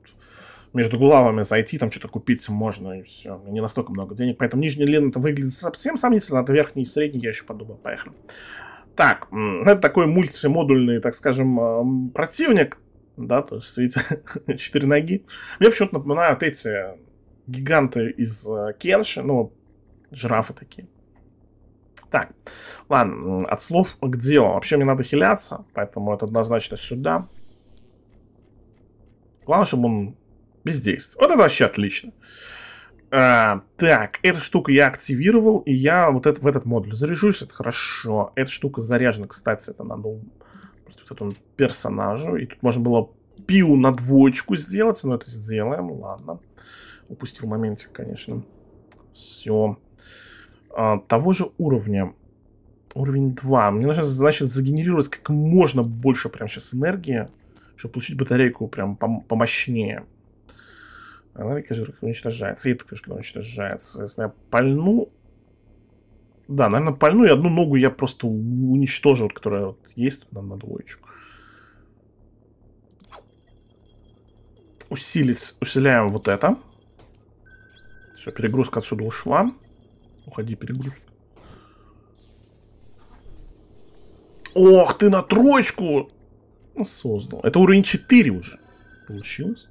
между главами зайти, там что-то купить можно, и все. Не настолько много денег. Поэтому нижний лин это выглядит совсем сомнительно, а верхний и средний я еще подумал. Поехали. Так, ну, это такой мультимодульный, так скажем, а, противник. Да, то есть, видите, четыре ноги. Мне почему-то напоминают эти гиганты из э, Кенши, ну, жирафы такие. Так, ладно, от слов к делу. Вообще мне надо хиляться, поэтому это однозначно сюда. Главное, чтобы он бездействие. Вот это вообще отлично. А, так, эту штуку я активировал, и я вот это, в этот модуль заряжусь, это хорошо. Эта штука заряжена, кстати, это надо к этому персонажу. И тут можно было пиу на двоечку сделать, но это сделаем, ладно. Упустил моментик, конечно. Все. А, того же уровня. Уровень 2. Мне нужно, значит, загенерировать как можно больше прям сейчас энергии, чтобы получить батарейку прям пом помощнее. Она рикоширка уничтожается, и крышка уничтожается. Если я пальну... Да, наверное, пальну, и одну ногу я просто уничтожу, вот, которая вот есть там на двоечку. Усилить, усиляем вот это. Все, перегрузка отсюда ушла. Уходи, перегрузка. Ох, ты на троечку! Ну, создал. Это уровень 4 уже. Получилось.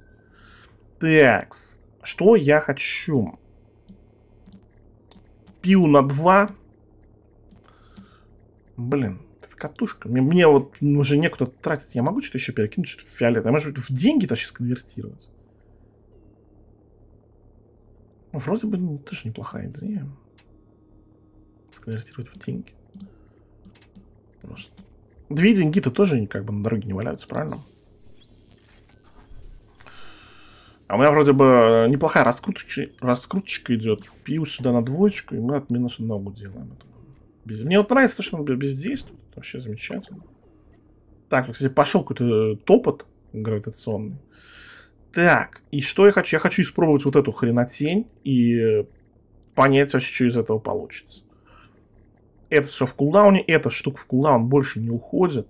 Так, что я хочу? Пиу на 2. Блин, это катушка. Мне, мне вот уже некуда тратить. Я могу что-то еще перекинуть, что-то фиолет. А может быть в деньги-то сейчас конвертировать? Ну, вроде бы ну, тоже неплохая идея. Сконвертировать в деньги. Просто. Две деньги-то тоже как бы на дороге не валяются, правильно? А у меня вроде бы э, неплохая раскруточка, раскруточка идет. Пью сюда на двоечку, и мы от минус ногу делаем. Без... Мне вот нравится то, что он бездействует. Вообще замечательно. Так, кстати, пошел какой-то э, топот гравитационный. Так, и что я хочу? Я хочу испробовать вот эту хренотень и э, понять вообще, что из этого получится. Это все в кулдауне, эта штука в кулдаун больше не уходит.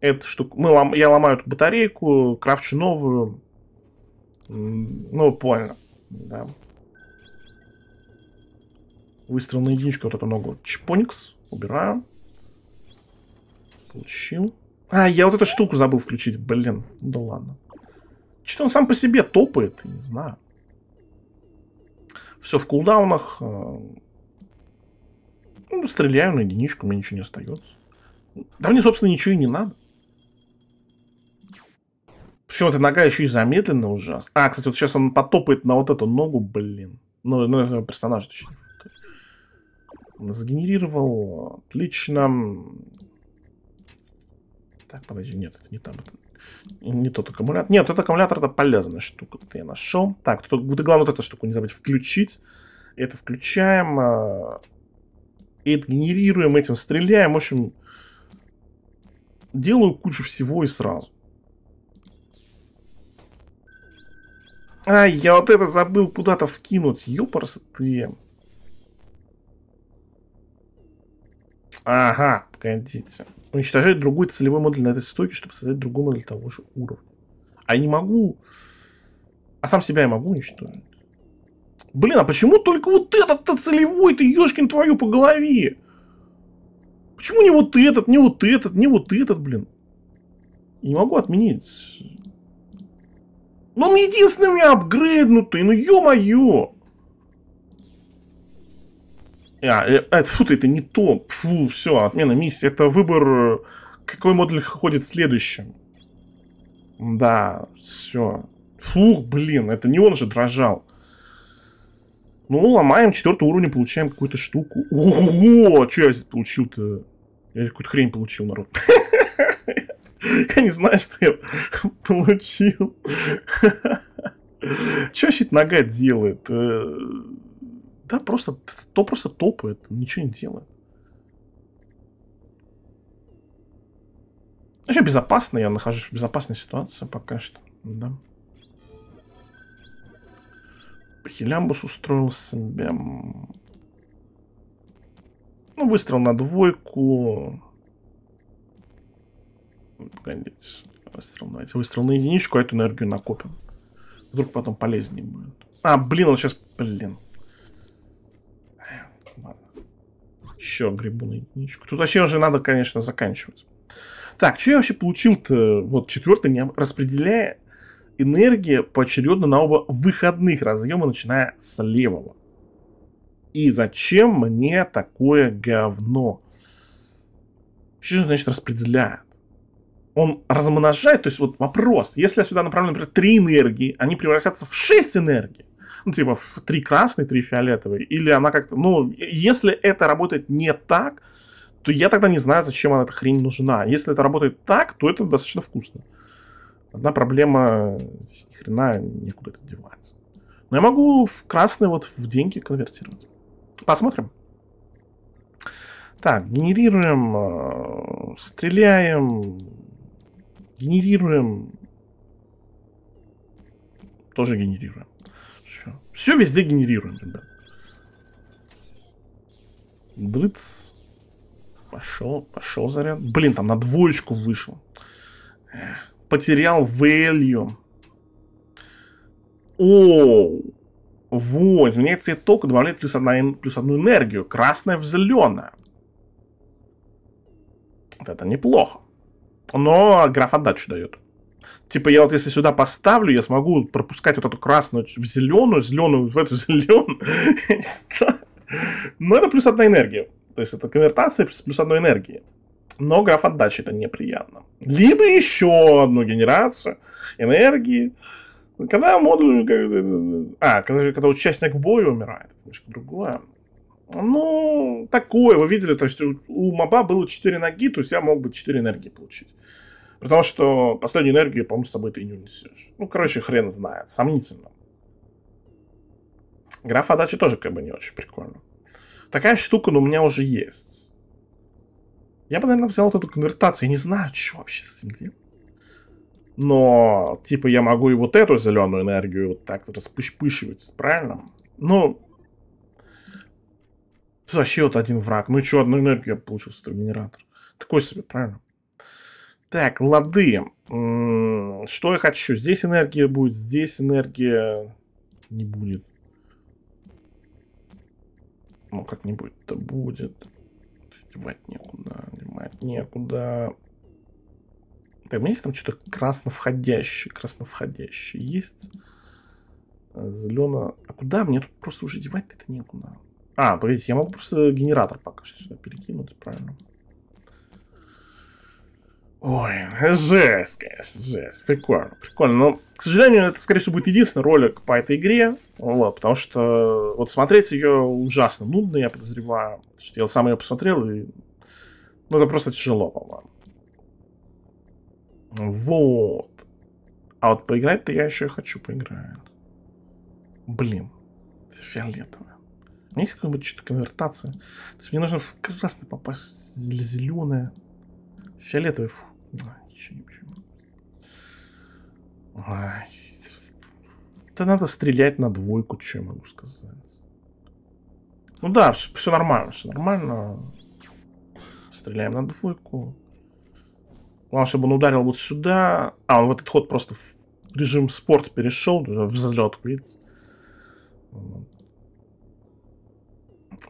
Эта штука... Мы лом... Я ломаю эту батарейку, крафчу новую, ну, понял. Да. Выстрел на единичку, вот эту ногу. Чпоникс. Убираю. Получил. А, я вот эту штуку забыл включить. Блин. да ладно. Что-то он сам по себе топает. Не знаю. Все в кулдаунах. Э, ну, стреляю на единичку, мне ничего не остается. Да мне, собственно, ничего и не надо. Причем эта нога еще и замедлена ужасно. А, кстати, вот сейчас он потопает на вот эту ногу, блин. Ну, ну, ну персонаж точнее. Сгенерировал. Отлично. Так, подожди, нет, это не там. Это не тот аккумулятор. Нет, этот аккумулятор это полезная штука. Это я нашел. Так, тут главное вот эту штуку не забыть включить. Это включаем. А, и это генерируем, этим стреляем. В общем, делаю кучу всего и сразу. А, я вот это забыл куда-то вкинуть. Юпорс ты. Ага, погодите. Уничтожать другой целевой модуль на этой стойке, чтобы создать другой модуль того же уровня. А я не могу... А сам себя я могу уничтожить. Блин, а почему только вот этот-то целевой, ты ёшкин твою по голове? Почему не вот этот, не вот этот, не вот этот, блин? Не могу отменить. Но ну, он единственный у меня апгрейднутый, ну ё-моё! А, э, э, фу ты, это не то. Фу, все, отмена миссии. Это выбор, какой модуль ходит следующим. Да, все. Фух, блин, это не он же дрожал. Ну, ломаем четвертого уровня, получаем какую-то штуку. Ого, что я здесь получил-то? Я какую-то хрень получил, народ. Я не знаю, что я получил. Что щит нога делает? Э, да, просто то просто топает, ничего не делает. Вообще безопасно, я нахожусь в безопасной ситуации пока что. Да. Хилямбус устроил себе. Ну, выстрел на двойку. Погодите. Выстрел на, выстрел на единичку, а эту энергию накопим. Вдруг потом полезнее будет. А, блин, он сейчас... Блин. Еще грибу на единичку. Тут вообще уже надо, конечно, заканчивать. Так, что я вообще получил-то? Вот четвертый, не распределяя энергии поочередно на оба выходных разъема, начиная с левого. И зачем мне такое говно? Что значит распределяя? он размножает, то есть вот вопрос, если я сюда направлю, например, три энергии, они превратятся в шесть энергий, ну, типа в три красные, три фиолетовые, или она как-то, ну, если это работает не так, то я тогда не знаю, зачем она эта хрень нужна. Если это работает так, то это достаточно вкусно. Одна проблема, здесь ни хрена некуда это девать. Но я могу в красный вот в деньги конвертировать. Посмотрим. Так, генерируем, э, стреляем, Генерируем. Тоже генерируем. Все. Все везде генерируем, ребят. Дрыц. Пошел, пошел заряд. Блин, там на двоечку вышел. Потерял value. О, вот, изменяет цвет тока, добавляет плюс, одна, плюс одну энергию. красная в зеленое. Вот это неплохо но граф отдачу дает. Типа я вот если сюда поставлю, я смогу пропускать вот эту красную в зеленую, зеленую в эту зеленую. Но это плюс одна энергия. То есть это конвертация плюс одной энергии. Но граф отдачи это неприятно. Либо еще одну генерацию энергии. Когда модуль... Э, э, э, а, когда, когда участник боя умирает, это немножко другое ну, такое, вы видели, то есть у, у моба было 4 ноги, то есть я мог бы 4 энергии получить. Потому что последнюю энергию, по-моему, с собой ты не унесешь. Ну, короче, хрен знает, сомнительно. Графа дачи тоже как бы не очень прикольно. Такая штука, но у меня уже есть. Я бы, наверное, взял вот эту конвертацию. Я не знаю, что вообще с этим делать. Но, типа, я могу и вот эту зеленую энергию вот так вот распыщпышивать, правильно? Ну, Вообще вот один враг. Ну еще одну энергию я получил с этого генератора. Такой себе, правильно? Так, лады. Что я хочу? Здесь энергия будет, здесь энергия не будет. Ну, как-нибудь-то будет. Девать некуда, девать некуда. Так, у меня есть там что-то красновходящее? Красновходящее есть? Зелено... А куда? Мне тут просто уже девать-то это некуда. А, погодите, я могу просто генератор пока что сюда перекинуть, правильно? Ой, жесть, конечно, жесть. Прикольно, прикольно. Но, к сожалению, это, скорее всего, будет единственный ролик по этой игре. Вот, потому что вот смотреть ее ужасно нудно, я подозреваю. я вот сам ее посмотрел, и... Ну, это просто тяжело, по-моему. Вот. А вот поиграть-то я еще хочу поиграть. Блин, фиолетовая меня есть какая-нибудь что-то конвертация? То есть мне нужно в красный попасть, зеленое, фиолетовое. Фу. А, ничего, ничего. А, это надо стрелять на двойку, что я могу сказать. Ну да, все, все нормально, все нормально. Стреляем на двойку. Главное, чтобы он ударил вот сюда. А, он в этот ход просто в режим спорт перешел, в взлет, видите? Вот.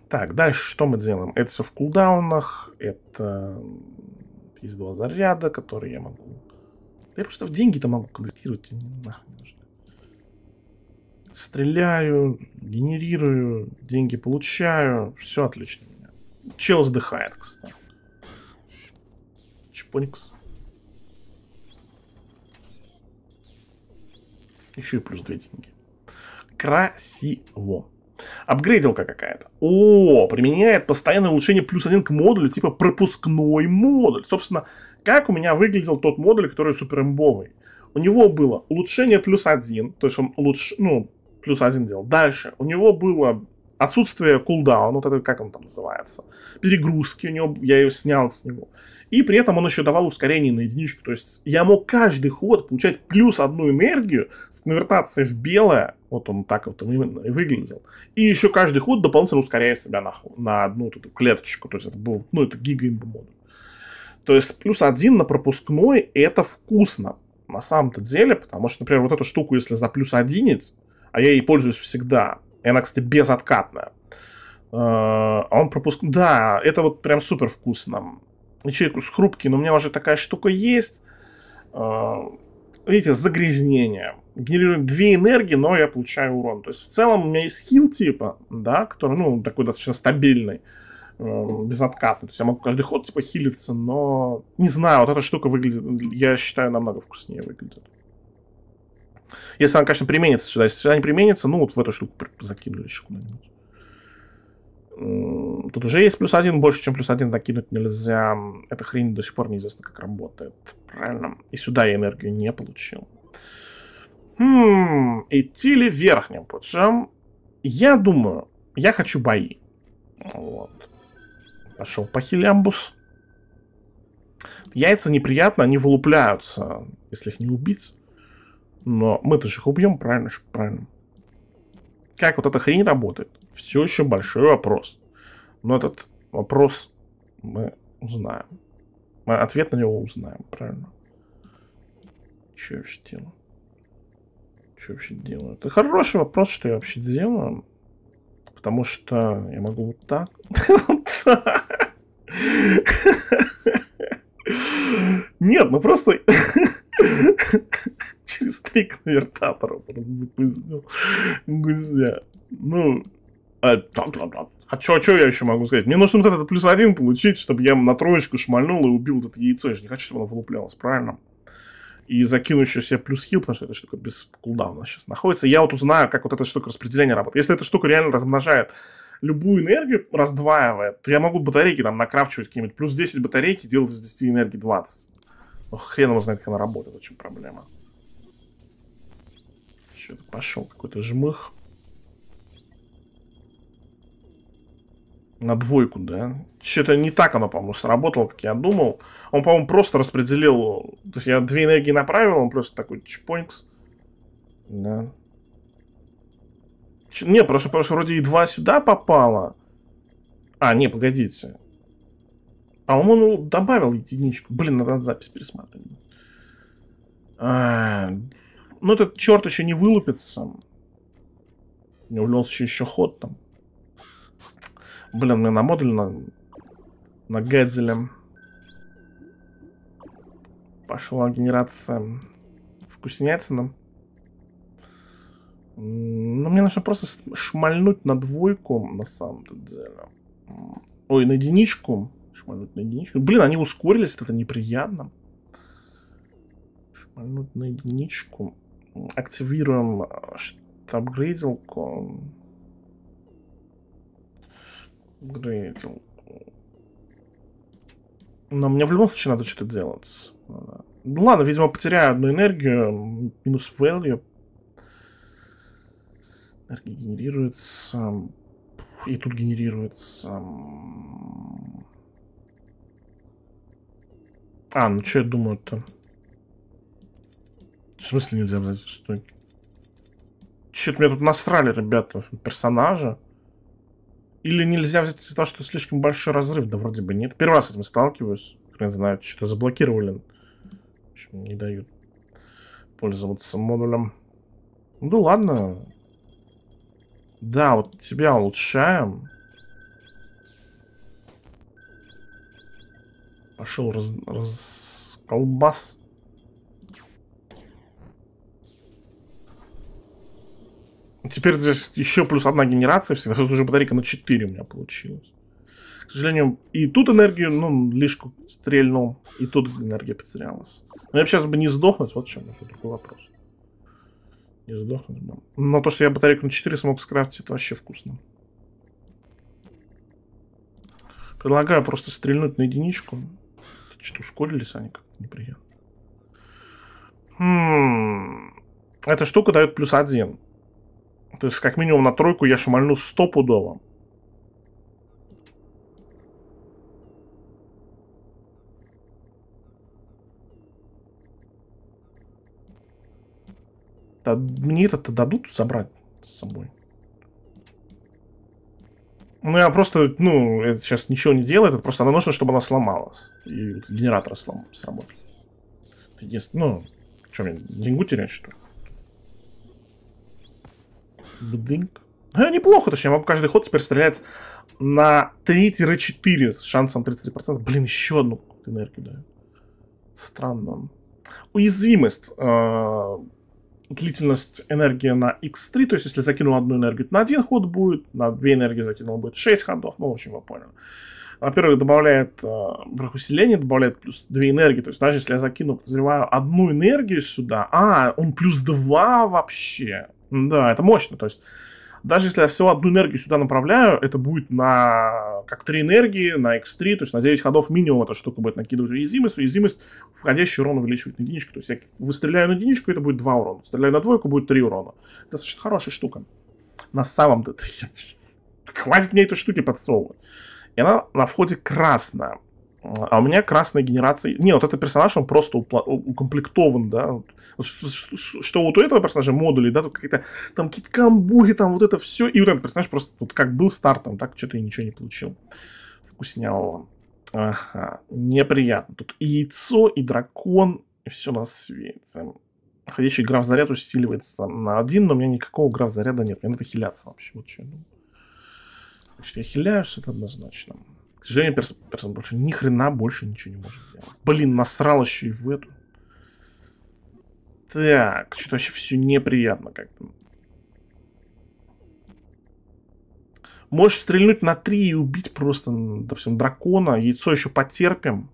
Так, дальше что мы делаем? Это все в кулдаунах. Это есть два заряда, которые я могу... я просто в деньги-то могу конвертировать. Нахрен нужно. Стреляю, генерирую, деньги получаю. Все отлично Чел сдыхает, кстати. Чпоникс. Еще и плюс две деньги. Красиво. Апгрейдилка какая-то. О, применяет постоянное улучшение плюс один к модулю, типа пропускной модуль. Собственно, как у меня выглядел тот модуль, который суперэмбовый. У него было улучшение плюс один, то есть он улучш... ну, плюс один делал. Дальше у него было отсутствие кулдауна, вот это как он там называется, перегрузки у него, я ее снял с него. И при этом он еще давал ускорение на единичку. То есть я мог каждый ход получать плюс одну энергию с конвертацией в белое, вот он так вот он и выглядел. И еще каждый ход дополнительно ускоряя себя на, на одну вот эту клеточку. То есть это был, ну, это гига модуль. То есть плюс один на пропускной, это вкусно. На самом-то деле, потому что, например, вот эту штуку, если за плюс одинец, а я ей пользуюсь всегда, и она, безоткатная. Э, а он пропуск... Да, это вот прям супер вкусно. с хрупкий, но у меня уже такая штука есть. Э, видите, загрязнение. Генерирует две энергии, но я получаю урон. То есть в целом у меня есть хил типа, да, который, ну, такой достаточно стабильный э, безоткатно. То есть я могу каждый ход типа хилиться, но не знаю, вот эта штука выглядит, я считаю, намного вкуснее выглядит. Если она, конечно, применится сюда. Если сюда не применится, ну вот в эту штуку закинули еще куда-нибудь. Тут уже есть плюс один, больше, чем плюс один накинуть нельзя. Эта хрень до сих пор неизвестно, как работает. Правильно. И сюда я энергию не получил. Хм, идти ли верхним путем? Я думаю, я хочу бои. Вот. Пошел по хилямбус. Яйца неприятно, они вылупляются, если их не убить. Но мы-то же их убьем, правильно? Правильно. Как вот эта хрень работает? Все еще большой вопрос. Но этот вопрос мы узнаем. Мы ответ на него узнаем, правильно? Что я вообще делаю? Что вообще делаю? Это хороший вопрос, что я вообще делаю. Потому что я могу вот так. Нет, мы ну просто... Через три клавертапора просто запустил гузя. Ну, а, а, а чё, я еще могу сказать? Мне нужно вот этот плюс один получить, чтобы я на троечку шмальнул и убил вот это яйцо. Я же не хочу, чтобы оно вылуплялось, правильно? И закину еще себе плюс хил, потому что эта штука без кулдауна сейчас находится. Я вот узнаю, как вот эта штука распределения работает. Если эта штука реально размножает любую энергию, раздваивает, то я могу батарейки там накрафчивать какие-нибудь. Плюс 10 батарейки делать из 10 энергии 20. Ну, хрен его знает, как она работает, в чем проблема. Что-то пошел какой-то жмых. На двойку, да? Что-то не так оно, по-моему, сработало, как я думал. Он, по-моему, просто распределил... То есть я две энергии направил, он просто такой чпонькс. Да. Ч... Не, просто, просто вроде и два сюда попало. А, не, погодите. По-моему, добавил единичку. Блин, надо запись пересматривать. А, ну, этот черт еще не вылупится. Не увлекся еще, еще ход там. Блин, мы на модуль на, на Гэдзеле. Пошла генерация вкуснятина. Но ну, мне нужно просто шмальнуть на двойку, на самом деле. Ой, на единичку. Шмальнуть на единичку. Блин, они ускорились, это неприятно. Шмальнуть на единичку. Активируем э, апгрейдилку. Апгрейдилку. Но мне в любом случае надо что-то делать. Ну, ладно, видимо, потеряю одну энергию. Минус value. Энергия генерируется. И тут генерируется. А, ну что я думаю-то? В смысле нельзя взять стойки? че то меня тут насрали, ребята, персонажа. Или нельзя взять из-за того, что слишком большой разрыв? Да вроде бы нет. Первый раз с этим сталкиваюсь. Хрен знает, что-то заблокировали. не дают пользоваться модулем. Ну ладно. Да, вот тебя улучшаем. Пошел раз, раз... колбас. Теперь здесь еще плюс одна генерация всегда. Тут уже батарейка на 4 у меня получилось. К сожалению, и тут энергию, ну, лишку стрельнул, и тут энергия потерялась. Но я бы сейчас бы не сдохнуть, вот в чем еще другой вопрос. Не сдохнуть бы. Но то, что я батарейку на 4 смог скрафтить, это вообще вкусно. Предлагаю просто стрельнуть на единичку что ушколились они как-то неприятно. Хм. Эта штука дает плюс один. То есть, как минимум, на тройку я шумальну стопудово. Да, мне это-то дадут забрать с собой? Ну, я просто, ну, это сейчас ничего не делает, это просто она нужно, чтобы она сломалась. И генератор слом, сработал. Это единственное, ну, что мне, деньгу терять, что ли? Бдынк. А, неплохо, точнее, я могу каждый ход теперь стрелять на 3-4 с шансом 33%. Блин, еще одну энергию даю. Странно. Уязвимость. А, длительность энергии на x3, то есть если закинул одну энергию, то на один ход будет, на две энергии закинул, будет 6 ходов, ну, в общем, вы поняли. Во-первых, добавляет э, усиление, добавляет плюс 2 энергии. То есть даже если я закину, подозреваю, одну энергию сюда, а, он плюс 2 вообще. Да, это мощно. То есть даже если я всего одну энергию сюда направляю, это будет на как три энергии, на x3, то есть на 9 ходов минимум эта штука будет накидывать уязвимость. Уязвимость входящий урон увеличивает на единичку. То есть я выстреляю на единичку, это будет 2 урона. Стреляю на двойку, будет 3 урона. Это достаточно хорошая штука. На самом-то... Хватит мне этой штуки подсовывать. И она на входе красная. А у меня красной генерации... Не, вот этот персонаж, он просто упла... укомплектован, да. Вот, что, что, что вот у этого персонажа модули, да, какие-то там какие-то камбуги, там вот это все. И вот этот персонаж просто вот как был стартом, так что-то и ничего не получил. Вкуснявого. Ага, неприятно. Тут и яйцо, и дракон, и все на свете. Ходящий граф заряд усиливается на один, но у меня никакого граф заряда нет. Мне надо хиляться вообще. Вот что я думаю. Значит, я хиляюсь, это однозначно. К сожалению, перс персон больше ни хрена больше ничего не может сделать. Блин, насрал еще и в эту. Так, что-то вообще все неприятно как-то. Можешь стрельнуть на 3 и убить просто, допустим, дракона. Яйцо еще потерпим.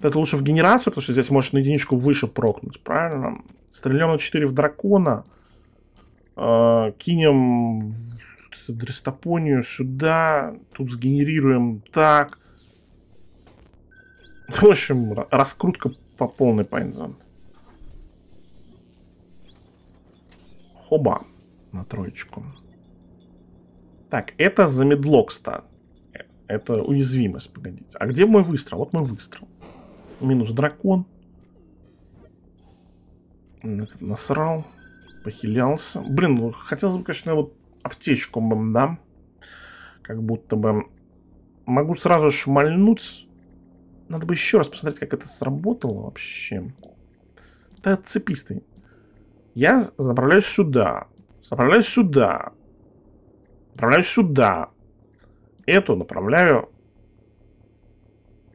Это лучше в генерацию, потому что здесь можешь на единичку выше прокнуть, правильно? Стрельнем на 4 в дракона. Э, кинем дрестопонию сюда, тут сгенерируем так. В общем, раскрутка по полной пайнзон. Хоба на троечку. Так, это замедлокста. Это уязвимость, погодите. А где мой выстрел? Вот мой выстрел. Минус дракон. Насрал. Похилялся. Блин, ну, хотелось бы, конечно, вот аптечку вам Как будто бы... Могу сразу шмальнуть. Надо бы еще раз посмотреть, как это сработало вообще. Да цепистый. Я направляюсь сюда. Направляюсь сюда. Направляюсь сюда. Эту направляю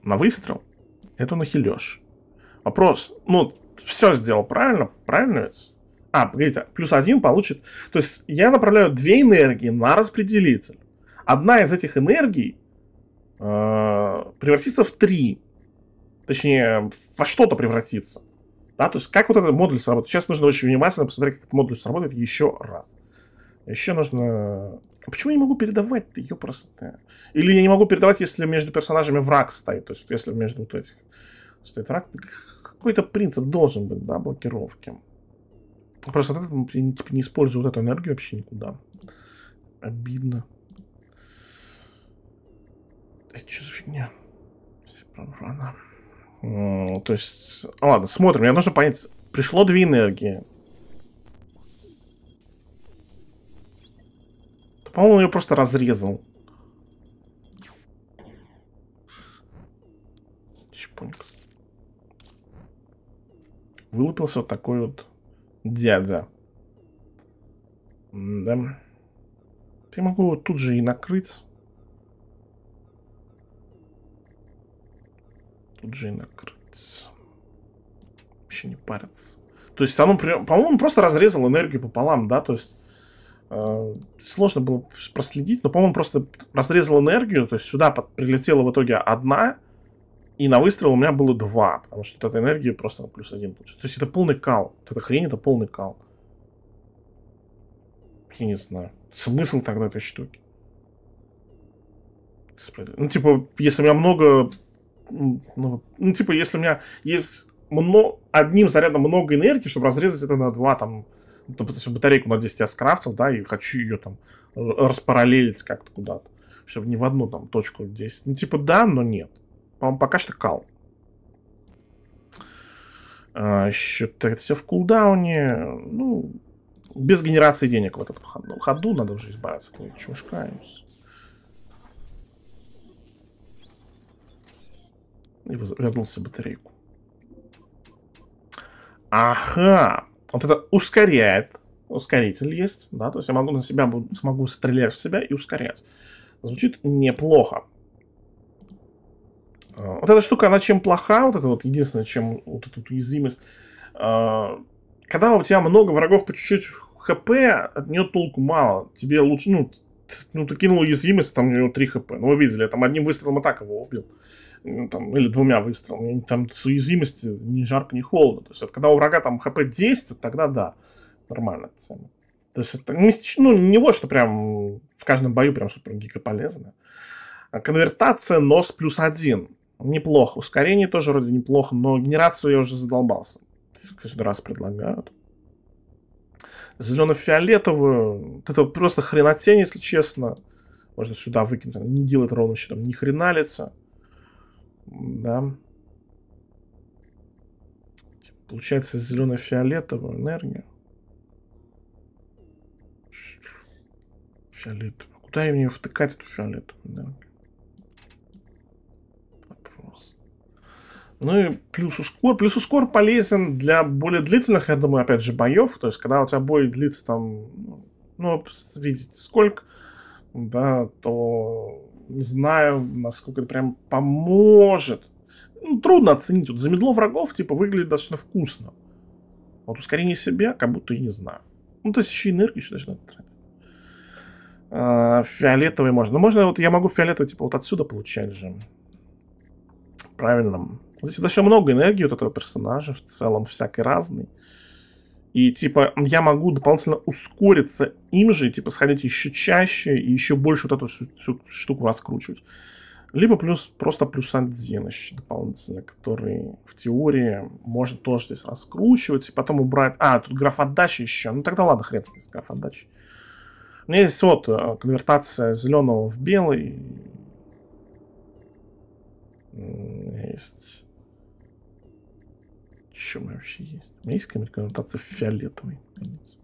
на выстрел. Эту на хилёж. Вопрос. Ну, все сделал правильно. Правильно ведь? А, погодите, плюс один получит... То есть я направляю две энергии на распределитель. Одна из этих энергий э, превратится в три. Точнее, во что-то превратится. Да, то есть как вот этот модуль сработает. Сейчас нужно очень внимательно посмотреть, как этот модуль сработает еще раз. Еще нужно... Почему я не могу передавать ее просто? Или я не могу передавать, если между персонажами враг стоит. То есть если между вот этих стоит враг. Какой-то принцип должен быть, да, блокировки. Просто вот этот, я типа, не использую вот эту энергию вообще никуда. Обидно. Это что за фигня? Рано. То есть... А, ладно, смотрим. Мне нужно понять. Пришло две энергии. По-моему, он ее просто разрезал. Чепоникс. Вылупился вот такой вот дядя. Да. Я могу тут же и накрыть. Тут же и накрыть. Вообще не парится. То есть оно, по-моему, просто разрезал энергию пополам, да, то есть э, сложно было проследить, но, по-моему, просто разрезал энергию, то есть сюда прилетела в итоге одна, и на выстрел у меня было два, потому что эта энергия просто плюс один получится. То есть это полный кал. Вот эта хрень это полный кал. Я не знаю. Смысл тогда этой штуки. Ну, типа, если у меня много... Ну, ну типа, если у меня есть много, одним зарядом много энергии, чтобы разрезать это на два, там, ну, допустим, батарейку на 10 я скрафтил, да, и хочу ее там э, распараллелить как-то куда-то, чтобы не в одну там точку 10. Ну, типа, да, но нет по пока что кал. А, Что-то это все в кулдауне. Ну, без генерации денег в этот ходу, ходу надо уже избавиться. от Ты чушка. И вернулся батарейку. Ага. Вот это ускоряет. Ускоритель есть, да, то есть я могу на себя буду, смогу стрелять в себя и ускорять. Звучит неплохо. А, вот эта штука, она чем плоха, вот это вот единственное, чем вот эта уязвимость. А, когда у тебя много врагов по чуть-чуть хп, от нее толку мало. Тебе лучше, ну, ну, ты кинул уязвимость, там у него 3 хп. Ну, вы видели, там одним выстрелом и его убил. Там, или двумя выстрелами. Там с уязвимости ни жарко, ни холодно. То есть, вот, когда у врага там хп 10, то тогда да, нормально цена. То есть, это ну, не вот что прям в каждом бою прям супер гига полезно. А конвертация нос плюс один неплохо. Ускорение тоже вроде неплохо, но генерацию я уже задолбался. Каждый раз предлагают. Зелено-фиолетовую. Это просто хренотень, если честно. Можно сюда выкинуть. Она не делает ровным счетом ни хреналица. Да. Получается зелено-фиолетовую энергию. Фиолетовую. Куда мне втыкать эту фиолетовую энергию? Ну и плюс ускор. Плюс ускор полезен для более длительных, я думаю, опять же, боев. То есть, когда у тебя бой длится там, ну, видите, сколько, да, то не знаю, насколько это прям поможет. Ну, трудно оценить. Вот замедло врагов, типа, выглядит достаточно вкусно. Вот ускорение себя, как будто и не знаю. Ну, то есть еще энергию еще же надо тратить. А, фиолетовый можно. Ну, можно, вот я могу фиолетовый, типа, вот отсюда получать же. Правильно. Здесь достаточно много энергии вот этого персонажа, в целом всякой разный. И, типа, я могу дополнительно ускориться им же, типа, сходить еще чаще и еще больше вот эту всю, всю штуку раскручивать. Либо плюс просто плюс один еще дополнительно, который в теории можно тоже здесь раскручивать и потом убрать. А, тут граф отдачи еще. Ну тогда ладно, хрен с граф отдачи. У меня здесь вот э, конвертация зеленого в белый. Есть что у меня вообще есть? У меня есть какая-нибудь коннотация фиолетовый? Наконец.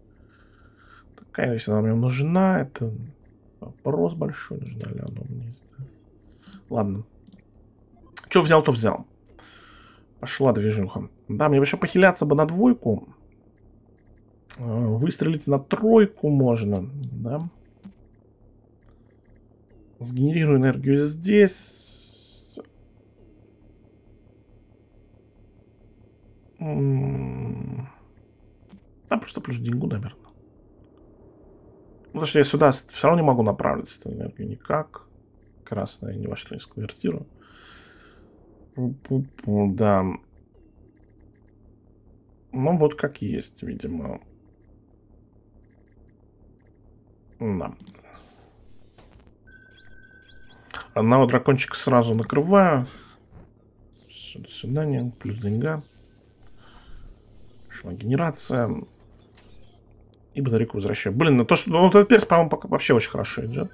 Так, конечно, она мне нужна. Это вопрос большой, нужна ли она мне здесь. Ладно. Что взял, то взял. Пошла движуха. Да, мне бы еще похиляться бы на двойку. А, выстрелить на тройку можно, да. Сгенерирую энергию здесь. Да, просто плюс деньгу, наверное. Ну, потому что я сюда все равно не могу направиться, эту энергию никак. Красная ни во что не сконвертирую. Да. Ну, вот как есть, видимо. Да. Одного дракончика сразу накрываю. До свидания. Плюс деньга. Шла генерация. И батарейку возвращаю. Блин, на ну то, что... Ну, вот этот перс, по-моему, пока вообще очень хорошо идет.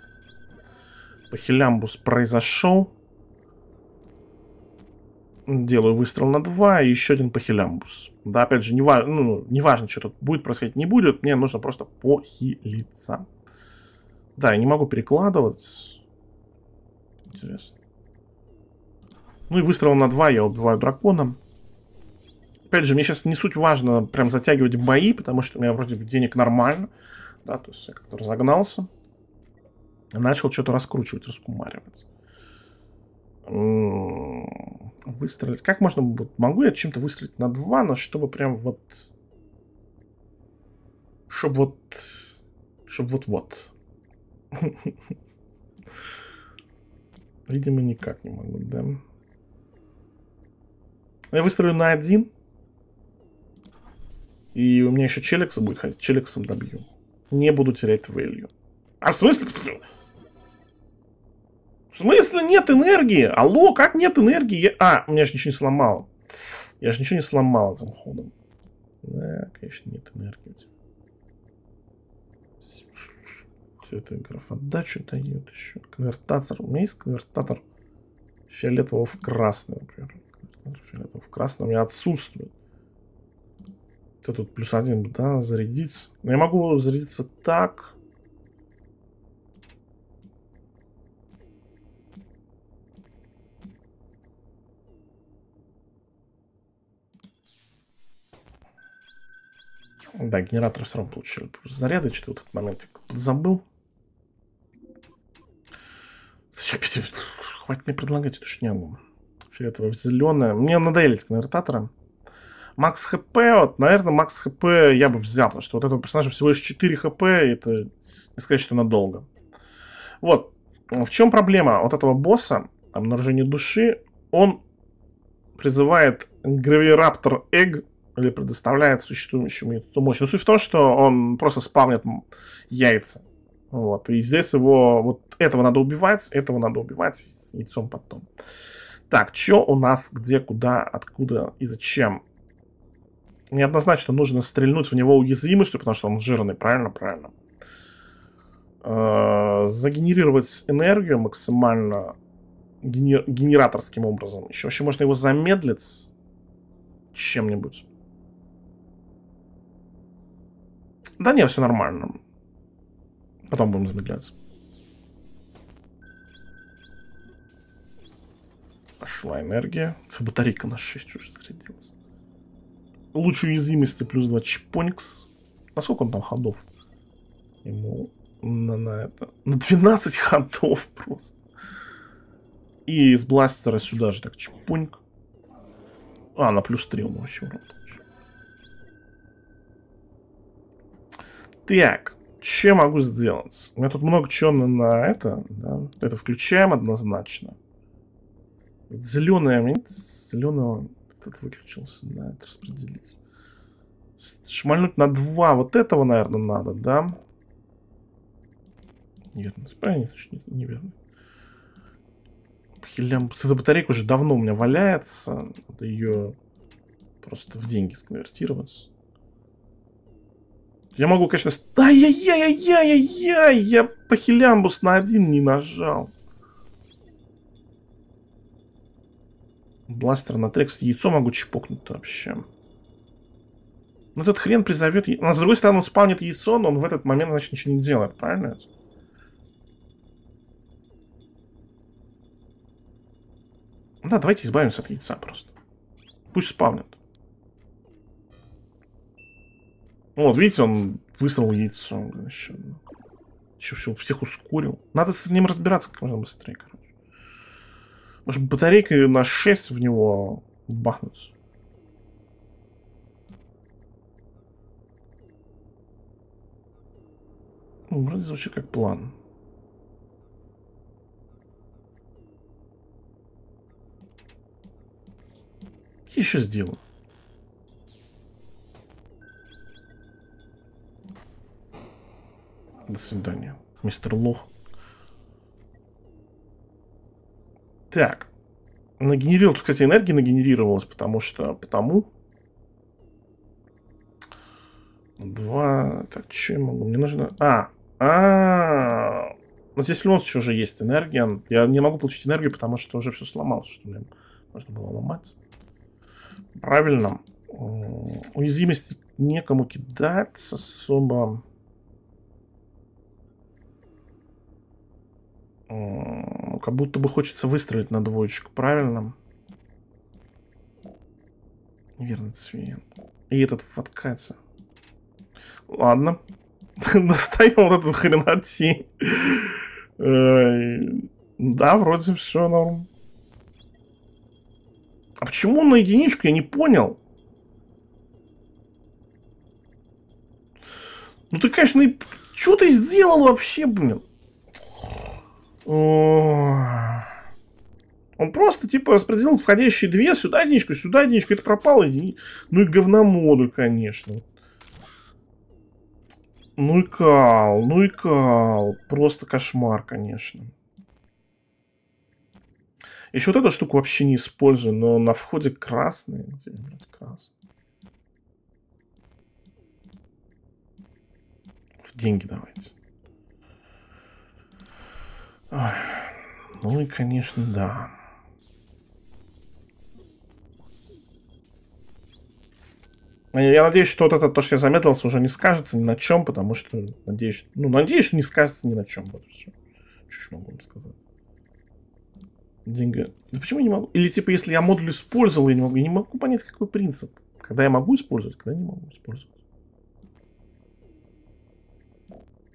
похилямбус произошел. Делаю выстрел на 2 и еще один похилямбус Да, опять же, не, ва- ну, не важно, что тут будет происходить, не будет. Мне нужно просто похилиться. Да, я не могу перекладывать. Интересно. Ну и выстрел на 2 я убиваю дракона опять же, мне сейчас не суть важно прям затягивать бои, потому что у меня вроде денег нормально, да, то есть я как-то разогнался, начал что-то раскручивать, раскумаривать. М-м, выстрелить. Как можно будет? Могу я чем-то выстрелить на два, но чтобы прям вот... Чтобы вот... Чтобы вот-вот. Видимо, никак не могу, да? Я выстрелю на один. И у меня еще челикса будет ходить, челиксом добью. Не буду терять value. А в смысле... В смысле нет энергии? Алло, как нет энергии? Я... А, у меня же ничего не сломало. Я же ничего не сломал этим ходом. Да, конечно, нет энергии. Все это граф отдачу дает еще. Конвертатор. У меня есть конвертатор фиолетового в красный, например. Конвертатор фиолетового в красный у меня отсутствует вот тут плюс один, да, зарядиться. Но я могу зарядиться так. Да, генератор все равно получили заряды, что вот этот момент забыл. Хватит мне предлагать эту шнягу. Фиолетово-зеленая. Мне надоели с конвертатором. Макс ХП, вот, наверное, Макс ХП я бы взял, потому что вот этого персонажа всего лишь 4 ХП, это не сказать, что надолго. Вот, в чем проблема вот этого босса, обнаружение души, он призывает Гравираптор Эгг, или предоставляет существующему эту мощь. Но суть в том, что он просто спавнит яйца. Вот. И здесь его... Вот этого надо убивать, этого надо убивать с яйцом потом. Так, что у нас, где, куда, откуда и зачем? неоднозначно нужно стрельнуть в него уязвимостью, потому что он жирный, правильно? Правильно. Э, загенерировать энергию максимально генераторским образом. Еще, вообще можно его замедлить чем-нибудь. Да не, все нормально. Потом будем замедляться. Пошла энергия. Батарейка на 6 уже зарядилась. Луч уязвимости плюс 2 чпоникс. Насколько он там ходов? Ему на, на это... На 12 ходов просто. И из бластера сюда же так чпоник. А, на плюс 3 он вообще урон Так, что могу сделать? У меня тут много чего на, на это. Да? Это включаем однозначно. Зеленое, зеленого этот выключился, на этот распределитель. Шмальнуть на два вот этого, наверное, надо, да? Верно, ну, правильно, неверно. Хилям... Эта батарейка уже давно у меня валяется. Надо ее просто в деньги сконвертировать. Я могу, конечно... Ай-яй-яй-яй-яй-яй! Я по хилямбус на один не нажал. Бластер на трек яйцо могу чпокнуть вообще. Но ну, этот хрен призовет... А с другой стороны, он спавнит яйцо, но он в этот момент, значит, ничего не делает, правильно? Ну да, давайте избавимся от яйца просто. Пусть спавнит. Вот, видите, он выстрелил яйцо. Еще, еще все, всех ускорил. Надо с ним разбираться как можно быстрее, короче. Может, батарейкой на 6 в него бахнуть? Ну, вроде звучит как план. Еще сделаю. До свидания, мистер Лох. Так. Нагенерировал, кстати, энергии нагенерировалась, потому что... Потому... Два... Так, что я могу? Мне нужно... А! а, -а, -а. Но здесь в любом случае уже есть энергия. Я не могу получить энергию, потому что уже все сломалось, что мне можно было ломать. Правильно. уязвимости некому кидать особо. Как будто бы хочется выстроить на двоечку, правильно? Неверный цвет. И этот фоткается. Ладно. Достаем вот эту хренати. Да, вроде все норм. А почему он на единичку? Я не понял. Ну ты, конечно, и... Что ты сделал вообще, блин? Он просто, типа, распределил входящие две, сюда единичку, сюда единичку, это пропало. Едини... Ну и говномоду, конечно. Ну и кал, ну и кал. Просто кошмар, конечно. Еще вот эту штуку вообще не использую, но на входе красный. Где, блядь, красный? В деньги давайте. Ну и, конечно, да. Я надеюсь, что вот это то, что я замедлился, уже не скажется ни на чем, потому что, надеюсь, ну, надеюсь, что не скажется ни на чем. Вот все. Что могу вам сказать? Деньги. Да почему я не могу? Или, типа, если я модуль использовал, я не могу, я не могу понять, какой принцип. Когда я могу использовать, когда не могу использовать.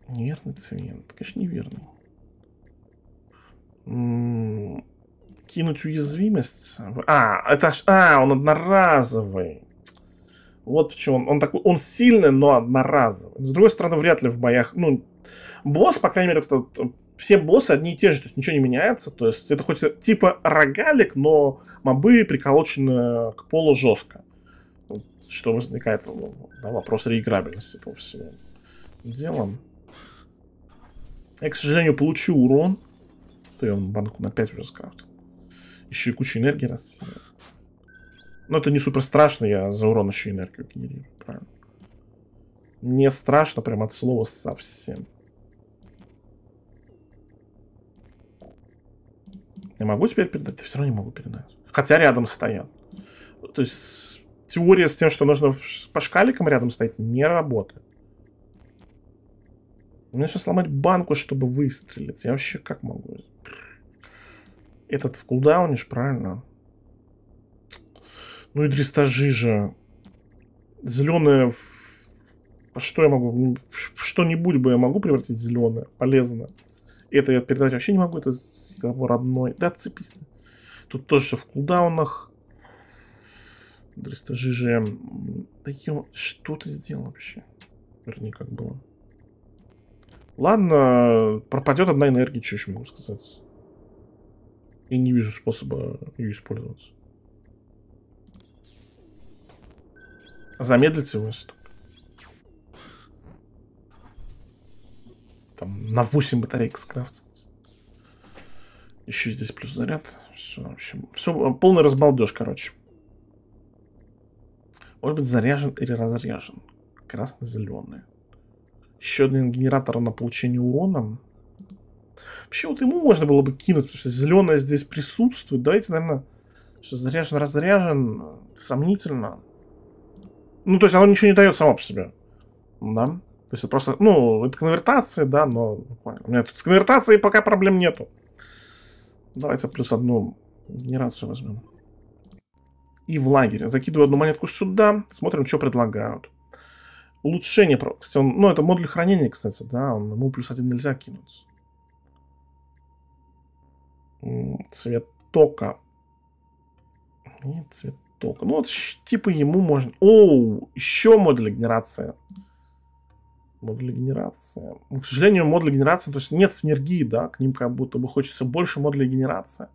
Неверный цвет. Конечно, неверный кинуть уязвимость. А, это А, он одноразовый. Вот почему он, он такой, он сильный, но одноразовый. С другой стороны, вряд ли в боях, ну, босс, по крайней мере, это, э, все боссы одни и те же, то есть ничего не меняется, то есть это хоть типа рогалик, но мобы приколочены к полу жестко, что возникает ну, да, вопрос реиграбельности по всему делам. Я, к сожалению, получу урон. Да и он банку на 5 уже скрафтил. Еще и кучу энергии раз. Но это не супер страшно, я за урон еще энергию генерирую, правильно. Не страшно прям от слова совсем. Я могу теперь передать? Да все равно не могу передать. Хотя рядом стоят. То есть теория с тем, что нужно по шкаликам рядом стоять, не работает. Мне сейчас сломать банку, чтобы выстрелить. Я вообще как могу? Этот в кулдауне ж, правильно? Ну и дрестажи же. Зеленое... А что я могу? Ну, что-нибудь бы я могу превратить зеленое. Полезно. Это я передать вообще не могу. Это родной. Да, отцепись. Тут тоже все в кулдаунах. Дрестажи же... Да ё... Что ты сделал вообще? Вернее, как было. Ладно, пропадет одна энергия, что еще могу сказать. И не вижу способа ее использовать. Замедлить его если Там на 8 батареек скрафтить. Еще здесь плюс заряд. Все, в общем, все, э, полный разбалдеж, короче. Может быть, заряжен или разряжен. Красно-зеленый. Еще один генератор на получение урона. Вообще вот ему можно было бы кинуть, потому что зеленая здесь присутствует. Давайте, наверное, что заряжен-разряжен. Сомнительно. Ну, то есть оно ничего не дает само по себе. Да? То есть это просто, ну, это конвертация, да, но... Ну, У меня тут с конвертацией пока проблем нету. Давайте плюс одну генерацию возьмем. И в лагере. Закидываю одну монетку сюда. Смотрим, что предлагают улучшение, кстати, он, ну, это модуль хранения, кстати, да, он, ему плюс один нельзя кинуть. Цвет тока. Нет, цвет тока. Ну, вот, типа, ему можно... Оу, еще модуль генерация, модуль генерация, к сожалению, модуль генерации, то есть нет синергии, да, к ним как будто бы хочется больше модулей генерация,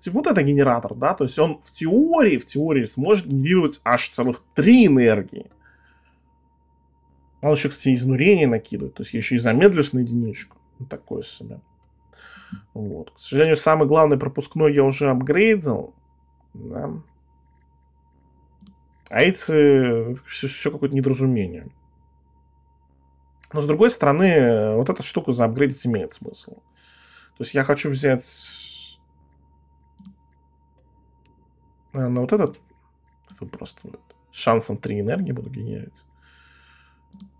Типа, вот это генератор, да, то есть он в теории, в теории сможет генерировать аж целых три энергии. Он еще, кстати, изнурение накидывает. То есть я еще и замедлюсь на единичку. Вот такое себе. Вот. К сожалению, самый главный пропускной я уже апгрейдил. Да. А эти все, все какое-то недоразумение. Но с другой стороны, вот эта штука заапгрейдить имеет смысл. То есть я хочу взять... на ну, вот этот. Это просто с шансом 3 энергии буду генерить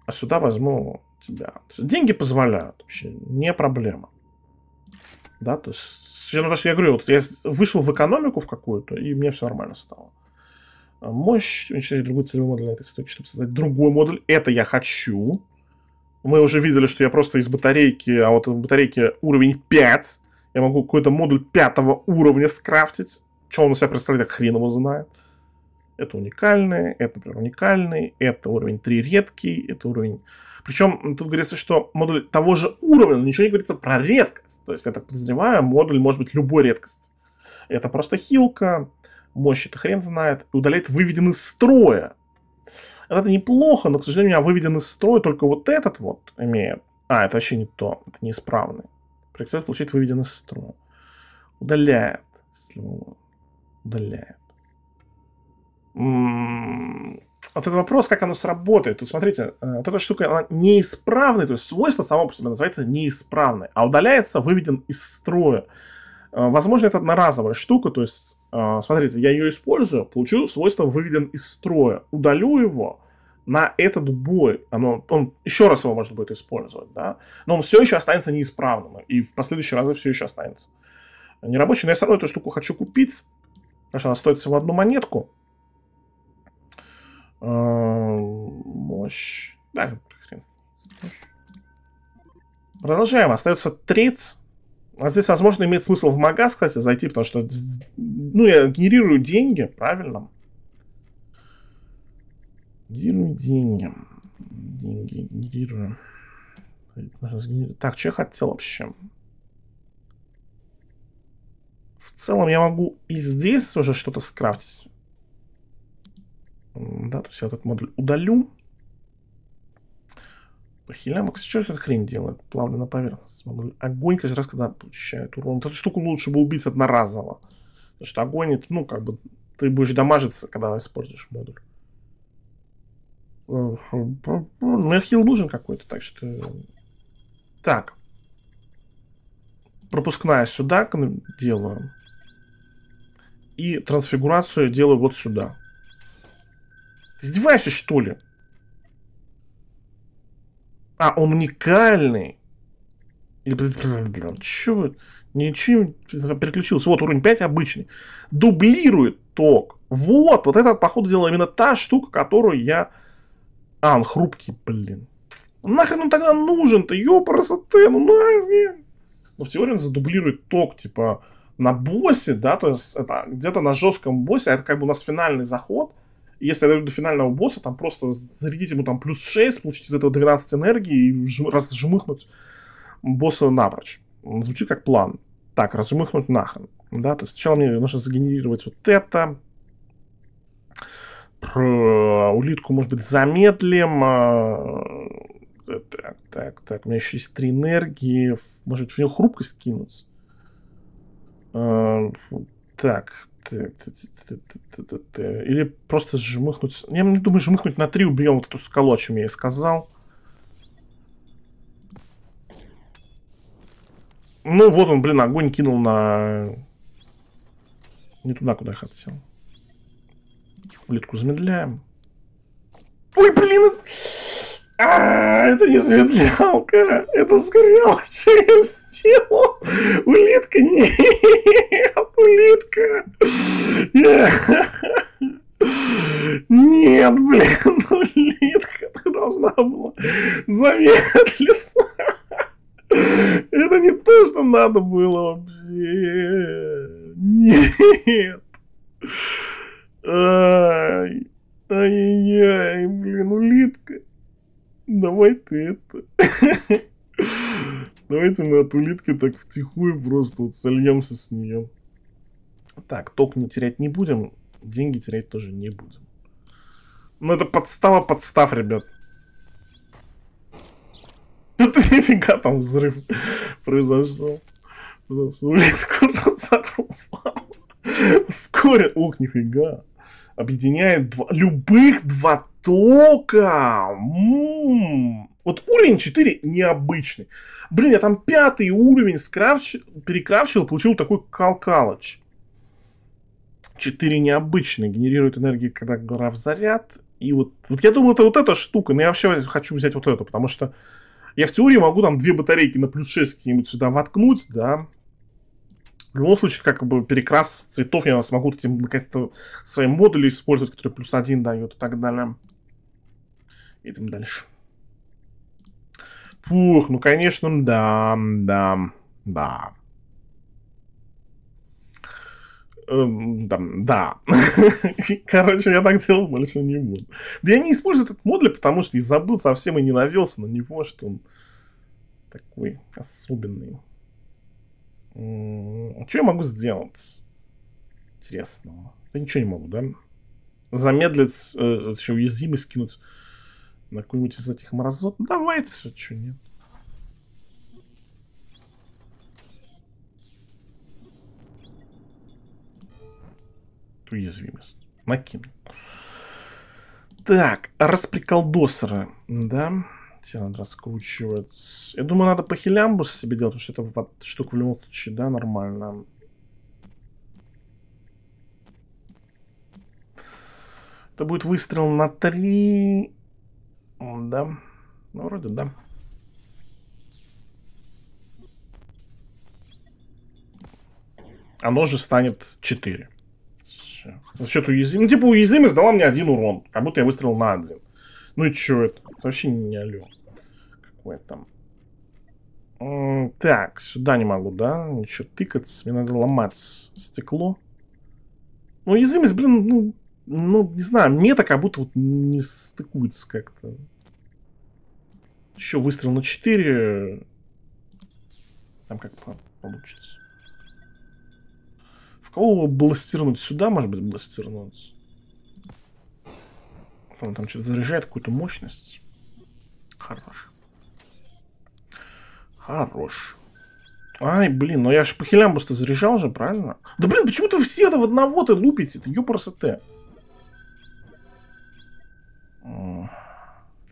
а сюда возьму тебя. Деньги позволяют, вообще не проблема. Да, то есть, с учетом ну, что я говорю, вот я вышел в экономику в какую-то, и мне все нормально стало. А мощь уничтожить другой целевой модуль на этой стойке, чтобы создать другой модуль. Это я хочу. Мы уже видели, что я просто из батарейки, а вот в батарейке уровень 5. Я могу какой-то модуль пятого уровня скрафтить. Что он у себя представляет, хрен его знает это уникальное, это, например, уникальный, это уровень 3 редкий, это уровень... Причем тут говорится, что модуль того же уровня, но ничего не говорится про редкость. То есть, я так подозреваю, модуль может быть любой редкости. Это просто хилка, мощь это хрен знает, и удаляет выведен из строя. Это неплохо, но, к сожалению, у меня выведен из строя только вот этот вот имеет. А, это вообще не то, это неисправный. Прикрепляет получить выведен из строя. Удаляет. Если удаляет вот этот вопрос, как оно сработает. Тут смотрите, э, вот эта штука, она неисправная, то есть свойство само по себе называется неисправное, а удаляется, выведен из строя. Э, возможно, это одноразовая штука, то есть, э, смотрите, я ее использую, получу свойство выведен из строя, удалю его на этот бой, оно, он еще раз его можно будет использовать, да, но он все еще останется неисправным, и в последующие разы все еще останется. Нерабочий, но я все равно эту штуку хочу купить, потому что она стоит всего одну монетку, а, мощь. Да, хрен. Продолжаем. Остается 30. А здесь, возможно, имеет смысл в магаз, кстати, зайти, потому что, ну, я генерирую деньги, правильно? Генерирую деньги. Деньги генерирую. Так, что я хотел вообще? В целом я могу и здесь уже что-то скрафтить. Да, то есть я этот модуль удалю. Пахилям, кстати, что эта хрень делает? Плавленная поверхность. Модуль. Огонь каждый раз, когда получает урон. Вот эту штуку лучше бы убить одноразово. Потому что огонь, это, ну, как бы, ты будешь дамажиться, когда используешь модуль. Ну, хил нужен какой-то, так что... Так. Пропускная сюда делаю. И трансфигурацию делаю вот сюда. Ты издеваешься, что ли? А, он уникальный. Или... Блин, чего? Ничего переключился. Вот уровень 5 обычный. Дублирует ток. Вот, вот это, походу дела, именно та штука, которую я... А, он хрупкий, блин. Нахрен он тогда нужен-то, ёпараса ты, ну нахрен. Но ну, в теории он задублирует ток, типа, на боссе, да, то есть это где-то на жестком боссе, а это как бы у нас финальный заход – если я дойду до финального босса, там просто зарядить ему там плюс 6, получить из этого 12 энергии и жим, разжмыхнуть босса напрочь. Звучит как план. Так, разжмыхнуть нахрен. Да, то есть сначала мне нужно сгенерировать вот это. Про улитку, может быть, замедлим. А, так, так, так. У меня еще есть три энергии. Может, в нее хрупкость кинуть? А, так, или просто жмыхнуть. Я думаю, жмыхнуть на 3 убьем вот эту скалу, о чем я и сказал. Ну, вот он, блин, огонь кинул на... Не туда, куда я хотел. Улитку замедляем. Ой, блин! А, это не светлялка, это сгорелка через тело. Улитка, нет, улитка. Нет, блин, улитка, ты должна была замедлиться. Это не то, что надо было вообще. Нет. Ай-яй-яй, блин, улитка давай ты это. Давайте мы от улитки так втихую просто вот сольемся с нее. Так, ток не терять не будем, деньги терять тоже не будем. Но ну, это подстава подстав, ребят. Ну ты нифига там взрыв произошел. Улитку разорвал. Вскоре, ох, нифига. Объединяет два, любых два Толка! М-м-м. Вот уровень 4 необычный. Блин, я там пятый уровень скрафч... перекрафчил, получил такой калкалыч. 4 необычный. Генерирует энергию, когда гора в заряд. И вот, вот я думал, это вот эта штука. Но я вообще хочу взять вот эту, потому что я в теории могу там две батарейки на плюс 6 какие-нибудь сюда воткнуть, да. В любом случае, как бы перекрас цветов я смогу этим, наконец-то, свои модули использовать, которые плюс один дают и так далее. Идем дальше. Фух, ну, конечно, да, да, да. Эм, да. Короче, я так делал больше не буду. Да я не использую этот модуль, потому что и забыл совсем и не навелся на него, что он такой особенный. Что я могу сделать? Интересного. Я ничего не могу, да? Замедлить, э, еще уязвимость кинуть на какой-нибудь из этих мразот. Ну, давайте, что нет. Уязвимость. Накину. Так, расприколдосеры, да? Тебе надо раскручивать. Я думаю, надо по хилямбус себе делать, потому что это вот штука в любом случае, да, нормально. Это будет выстрел на 3 да. Ну, вроде да. Оно же станет 4. Все. За счет уязвимости. Ну, типа уязвимость дала мне один урон. Как будто я выстрелил на один. Ну и чё это? это вообще не алё. Какое там. так, сюда не могу, да? Ничего тыкаться. Мне надо ломать стекло. Ну, уязвимость, блин, ну, ну, не знаю, мне так как будто вот не стыкуется как-то. Еще выстрел на 4. Там как получится. В кого бластернуть? Сюда, может быть, бластернуть? Он там что-то заряжает какую-то мощность. Хорош. Хорош. Ай, блин, но ну я же по хилям просто заряжал же, правильно? Да блин, почему-то все это в одного ты лупите, это ёпрст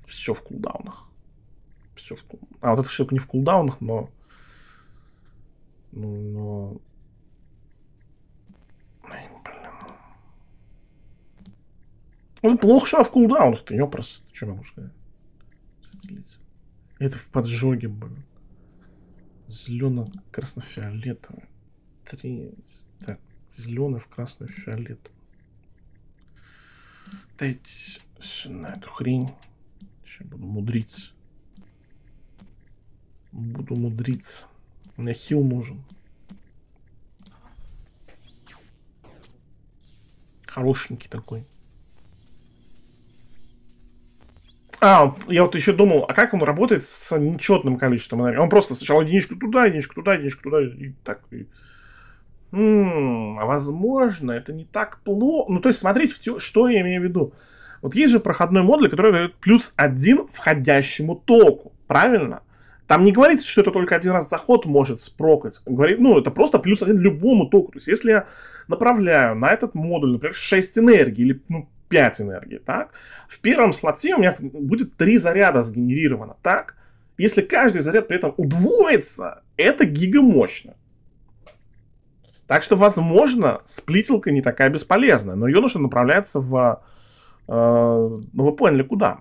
все в кулдаунах. Все в кулдаунах. А вот эта штука не в кулдаунах, но... Ну, но... Ой, блин. Ну, плохо, что в кулдаунах. Ты просто, что могу сказать? Разделить. Это в поджоге, блин. Зелено-красно-фиолетовый. Три. Так, зеленый в красную фиолетовую. Дайте на эту хрень. Сейчас буду мудриться. Буду мудриться. Мне хил нужен. Хорошенький такой. А, я вот еще думал, а как он работает с нечетным количеством энергии? Он просто сначала единичку туда, единичку туда, единичку туда, и так. И... М хм, -м, а возможно, это не так плохо. Ну, то есть, смотрите, что я имею в виду. Вот есть же проходной модуль, который дает плюс один входящему току, правильно? Там не говорится, что это только один раз заход может спрокать. Говорит, ну, это просто плюс один любому току. То есть, если я направляю на этот модуль, например, 6 энергии или ну, 5 энергии, так, в первом слоте у меня будет 3 заряда сгенерировано, так. Если каждый заряд при этом удвоится, это гигамощно. Так что, возможно, сплитилка не такая бесполезная, но ее нужно направляться в а, ну вы поняли, куда.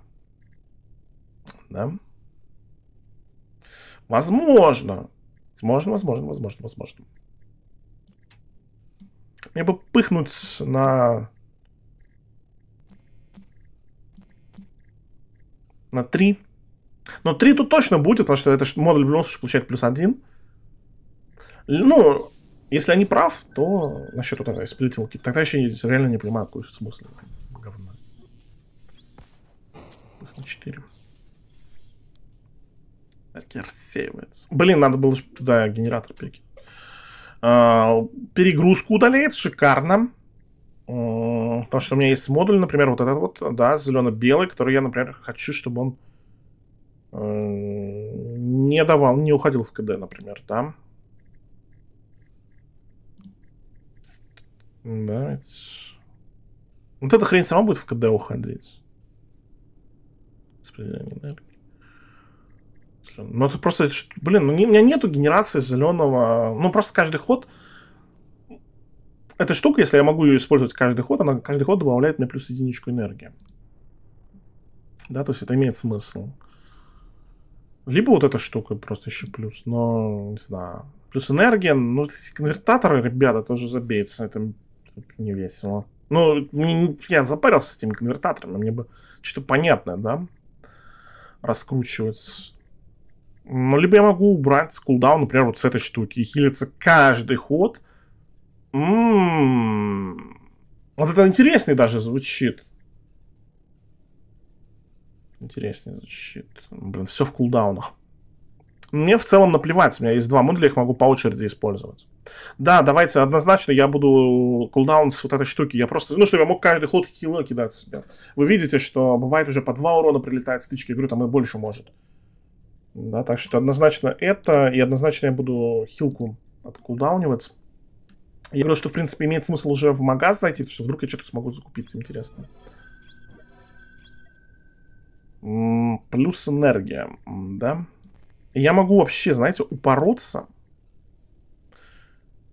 Да? Возможно. Возможно, возможно, возможно, возможно. Мне бы пыхнуть на... На 3. Но 3 тут точно будет, потому что это модуль в любом случае получает плюс 1. Ну, если я не прав, то насчет вот этой сплитилки, тогда еще реально не понимаю, какой смысл на 4. Так, рассеивается. Блин, надо было туда генератор перекинуть. А, Перегрузку удаляет, шикарно. Потому что у меня есть модуль, например, вот этот вот, да, зелено-белый, который я, например, хочу, чтобы он э, не давал, не уходил в КД, например, да. Да, ведь... Вот эта хрень сама будет в КД уходить. Распределение энергии. Ну, это просто, блин, ну, у меня нету генерации зеленого. Ну, просто каждый ход... Эта штука, если я могу ее использовать каждый ход, она каждый ход добавляет мне плюс единичку энергии. Да, то есть это имеет смысл. Либо вот эта штука просто еще плюс, но не знаю. Плюс энергия, ну, конвертаторы, ребята, тоже забеются, это не весело. Ну, мне, я запарился с этими конвертаторами, мне бы что-то понятное, да? раскручивать. Ну, либо я могу убрать скулдаун, например, вот с этой штуки. И хилиться каждый ход. м м-м-м. Вот это интересный даже звучит. интересный звучит. Блин, все в кулдаунах. Мне в целом наплевать, у меня есть два модуля, их могу по очереди использовать. Да, давайте, однозначно я буду кулдаун с вот этой штуки, я просто, ну, чтобы я мог каждый ход хила кидать себе. Вы видите, что бывает уже по два урона прилетает стычки, я говорю, там и больше может. Да, так что однозначно это, и однозначно я буду хилку откулдаунивать. Я говорю, что, в принципе, имеет смысл уже в магаз зайти, потому что вдруг я что-то смогу закупить интересно. Плюс энергия, да я могу вообще, знаете, упороться.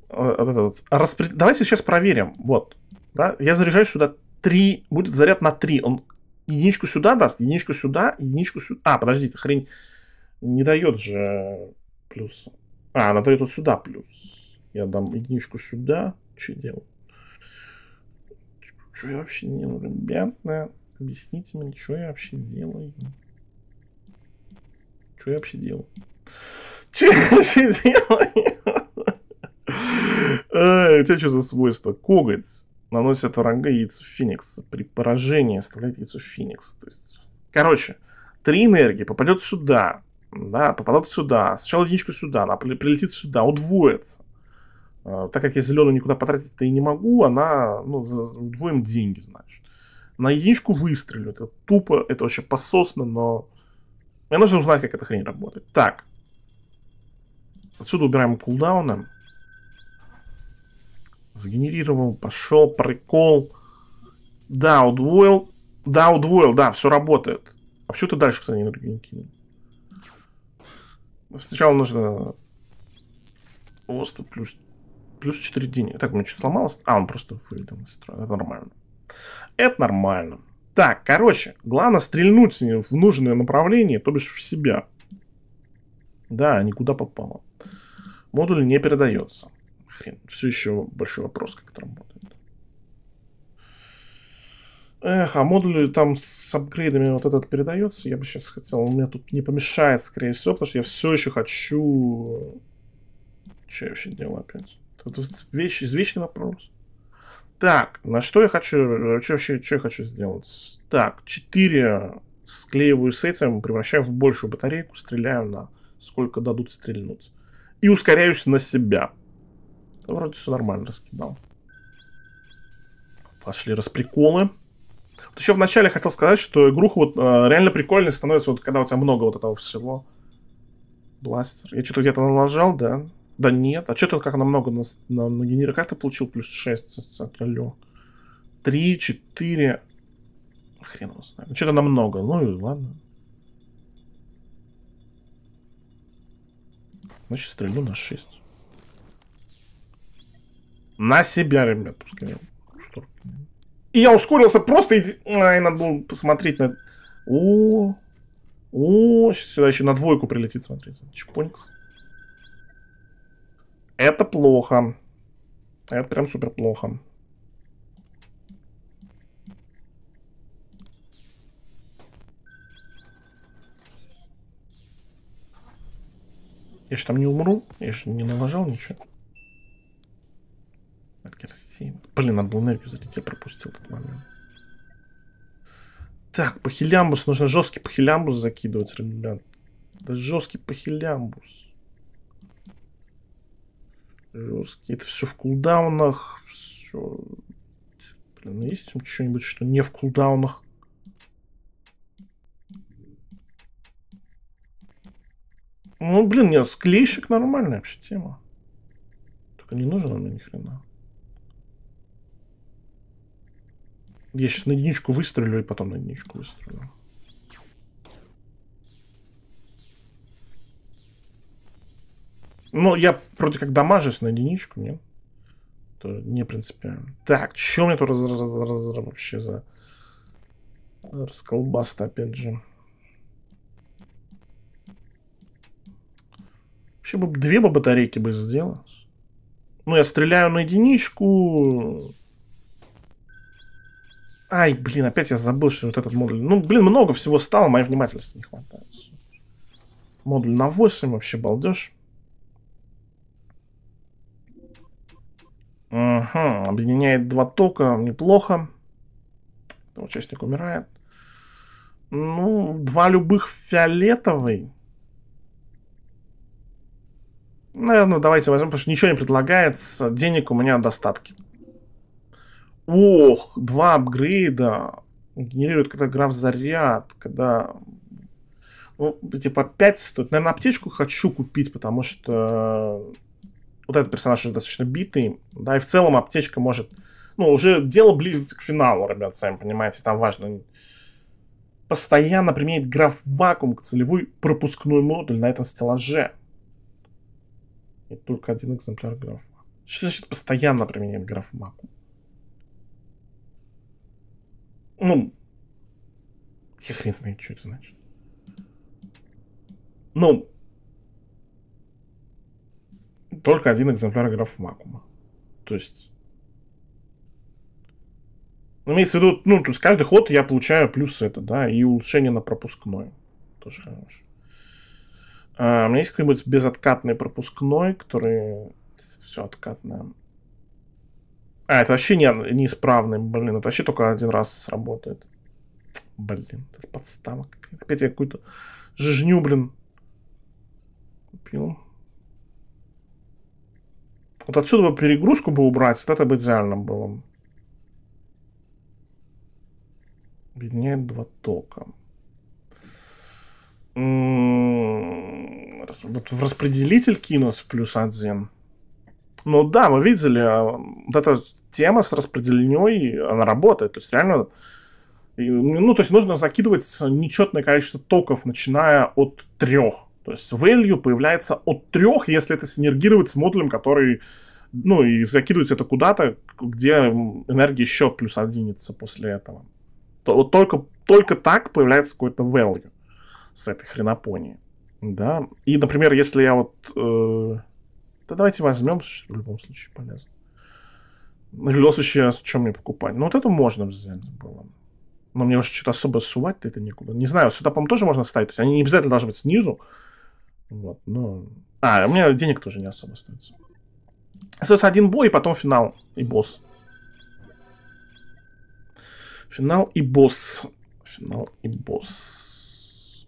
Э, вот это вот. Распри... Давайте сейчас проверим. Вот. Да? Я заряжаю сюда 3. Будет заряд на 3. Он единичку сюда даст, единичку сюда, единичку сюда. А, подождите, хрень не дает же плюс. А, она дает вот сюда плюс. Я дам единичку сюда. Что делаю? Что я вообще делаю, ребята? Объясните мне, что я вообще делаю. Что я вообще делал? Что я вообще делал? У тебя что за свойство? Коготь наносит врага яйцо Феникс. При поражении оставляет яйцо Феникс. То есть... Короче, три энергии попадет сюда. Да, попадет сюда. Сначала единичку сюда, она прилетит сюда, удвоится. А, так как я зеленую никуда потратить-то и не могу, она, ну, удвоим деньги, значит. На единичку выстрелю. Это тупо, это вообще пососно, но мне нужно узнать, как эта хрень работает. Так. Отсюда убираем кулдауны. Сгенерировал, пошел, прикол. Да, удвоил. Да, удвоил, да, все работает. А почему ты дальше, кстати, не кинул? Сначала нужно... Оста плюс... Плюс 4 дня. Так, у меня что-то сломалось. А, он просто вылетел. Это нормально. Это нормально. Так, короче, главное стрельнуть в нужное направление, то бишь в себя. Да, никуда попало. Модуль не передается. Хрен, все еще большой вопрос, как это работает. Эх, а модуль там с апгрейдами вот этот передается. Я бы сейчас хотел, он меня тут не помешает, скорее всего, потому что я все еще хочу... че я вообще делаю опять? Это вещь, извечный вопрос. Так, на что я хочу, что, что, что я хочу сделать? Так, 4 склеиваю с этим, превращаю в большую батарейку, стреляю на сколько дадут стрельнуть. И ускоряюсь на себя. Ну, вроде все нормально раскидал. Пошли расприколы. Вот еще вначале хотел сказать, что игруха вот э, реально прикольная становится, вот когда у тебя много вот этого всего. Бластер. Я что-то где-то налажал, да? Да нет, а что ты как намного на, на, на генере? Как получил плюс 6? Алло. 3, 4... Хрен его знает. Ну, Что-то намного. Ну и ладно. Значит, стрелю на 6. На себя, ребят, пускай. И я ускорился просто... Иди... Ай, надо было посмотреть на... О, о, сейчас сюда еще на двойку прилетит, смотрите. Чпонькс. Это плохо. Это прям супер плохо. Я же там не умру. Я же не наложил ничего. Блин, надо было энергию залить. Я пропустил этот момент. Так, пахилямбус. Нужно жесткий пахилямбус закидывать, ребят. Да жесткий пахилямбус. Жесткий. Это все в кулдаунах. Все. Блин, ну есть что-нибудь, что не в кулдаунах? Ну, блин, нет, склейщик нормальная вообще тема. Только не нужен он мне ни хрена. Я сейчас на единичку выстрелю и потом на единичку выстрелю. Ну, я вроде как дамажусь на единичку, нет? Тоже не принципиально. Так, что у меня тут раз, раз, раз, вообще за... Расколбаста, опять же. Вообще бы две бы батарейки бы сделал. Ну, я стреляю на единичку. Ай, блин, опять я забыл, что вот этот модуль... Ну, блин, много всего стало, моей внимательности не хватает. Модуль на 8, вообще балдешь. Ага, объединяет два тока, неплохо. Участник умирает. Ну, два любых фиолетовый. Наверное, давайте возьмем, потому что ничего не предлагается. Денег у меня достатки. Ох, два апгрейда. Генерирует, когда граф заряд, когда... Ну, типа 5 стоит. Наверное, аптечку хочу купить, потому что вот этот персонаж уже достаточно битый, да, и в целом аптечка может... Ну, уже дело близится к финалу, ребят, сами понимаете, там важно постоянно применять граф вакуум к целевой пропускной модуль на этом стеллаже. И только один экземпляр граф Что значит постоянно применять граф вакуум? Ну, я хрен знает, что это значит. Ну, только один экземпляр граф Макума. То есть... имеется в виду, ну, то есть каждый ход я получаю плюс это, да, и улучшение на пропускной. Тоже хорошо. А, у меня есть какой-нибудь безоткатный пропускной, который... Все откатное. А, это вообще не, неисправный, блин. Это вообще только один раз сработает. Блин, это подстава какая-то. Опять я какую-то жижню, блин, купил. Вот отсюда бы перегрузку бы убрать, вот это бы идеально было. Объединяет два тока. М-м-м, вот в распределитель кинус плюс один. Ну да, мы видели, а, вот эта тема с распределенной, она работает. То есть реально, ну то есть нужно закидывать нечетное количество токов, начиная от трех то есть value появляется от трех, если это синергировать с модулем, который ну, и закидывается это куда-то, где энергия еще плюс одинится после этого. То, только, только так появляется какой-то value с этой хренопонии. Да. И, например, если я вот... Э, да давайте возьмем, в любом случае полезно. В любом случае, что мне покупать? Ну, вот это можно взять было. Но мне уже что-то особо сувать-то это некуда. Не знаю, сюда, по-моему, тоже можно ставить. То есть они не обязательно должны быть снизу. Вот, ну... А, у меня денег тоже не особо остается. Остается один бой, и потом финал и босс. Финал и босс. Финал и босс.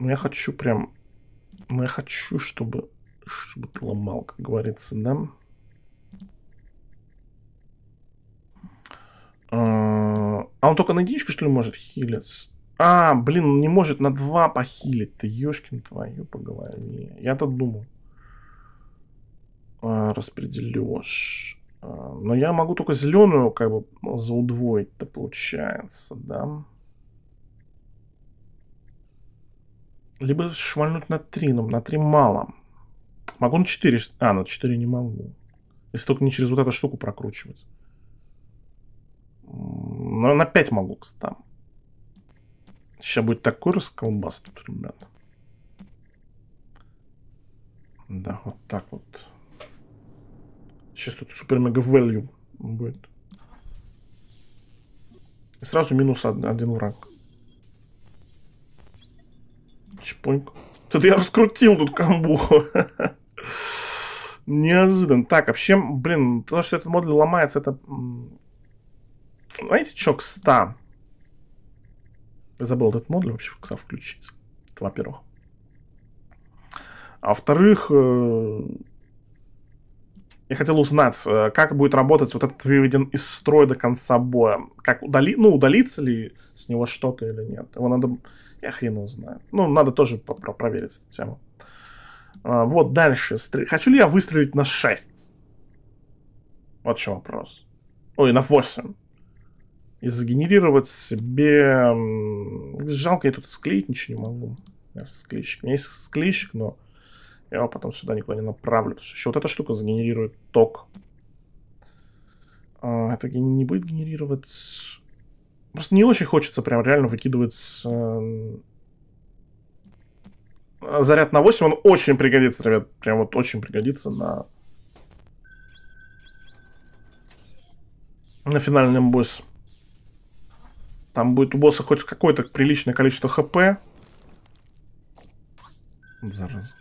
Ну, я хочу прям... Ну, я хочу, чтобы... Чтобы ты ломал, как говорится, да? А, а он только на единичку, что ли, может хилиться? А, блин, он не может на два похилить. Ты ёшкин твою по голове. Я тут думал. А, распределешь. А, но я могу только зеленую как бы заудвоить-то получается, да? Либо швальнуть на три, но на три мало. Могу на 4. А, на 4 не могу. Если только не через вот эту штуку прокручивать. Но на 5 могу, кстати. Сейчас будет такой расколбас тут, ребят. Да, вот так вот. Сейчас тут супер-мега-вэлью будет. И сразу минус один, один враг. Чпоньку. Тут я раскрутил тут камбуху. Неожиданно. Так, а вообще, блин, то, что этот модуль ломается, это... Знаете, чок к 100? Забыл этот модуль вообще как XAF включить. Это во-первых. А во-вторых, э, я хотел узнать, э, как будет работать вот этот выведен из строя до конца боя. Как удали... ну, удалится ли с него что-то или нет. Его надо... Я хрен узнаю. Ну, надо тоже проверить эту тему. А, вот дальше. Хочу ли я выстрелить на 6? Вот еще вопрос. Ой, на 8 и сгенерировать себе... Жалко, я тут склеить ничего не могу. Я склейщик. У меня есть склейщик, но я его потом сюда никуда не направлю. Потому что еще вот эта штука сгенерирует ток. А, это не будет генерировать... Просто не очень хочется прям реально выкидывать... Э... Заряд на 8, он очень пригодится, ребят. Прям вот очень пригодится на... На финальном боссе. Там будет у босса хоть какое-то приличное количество хп. Зараза.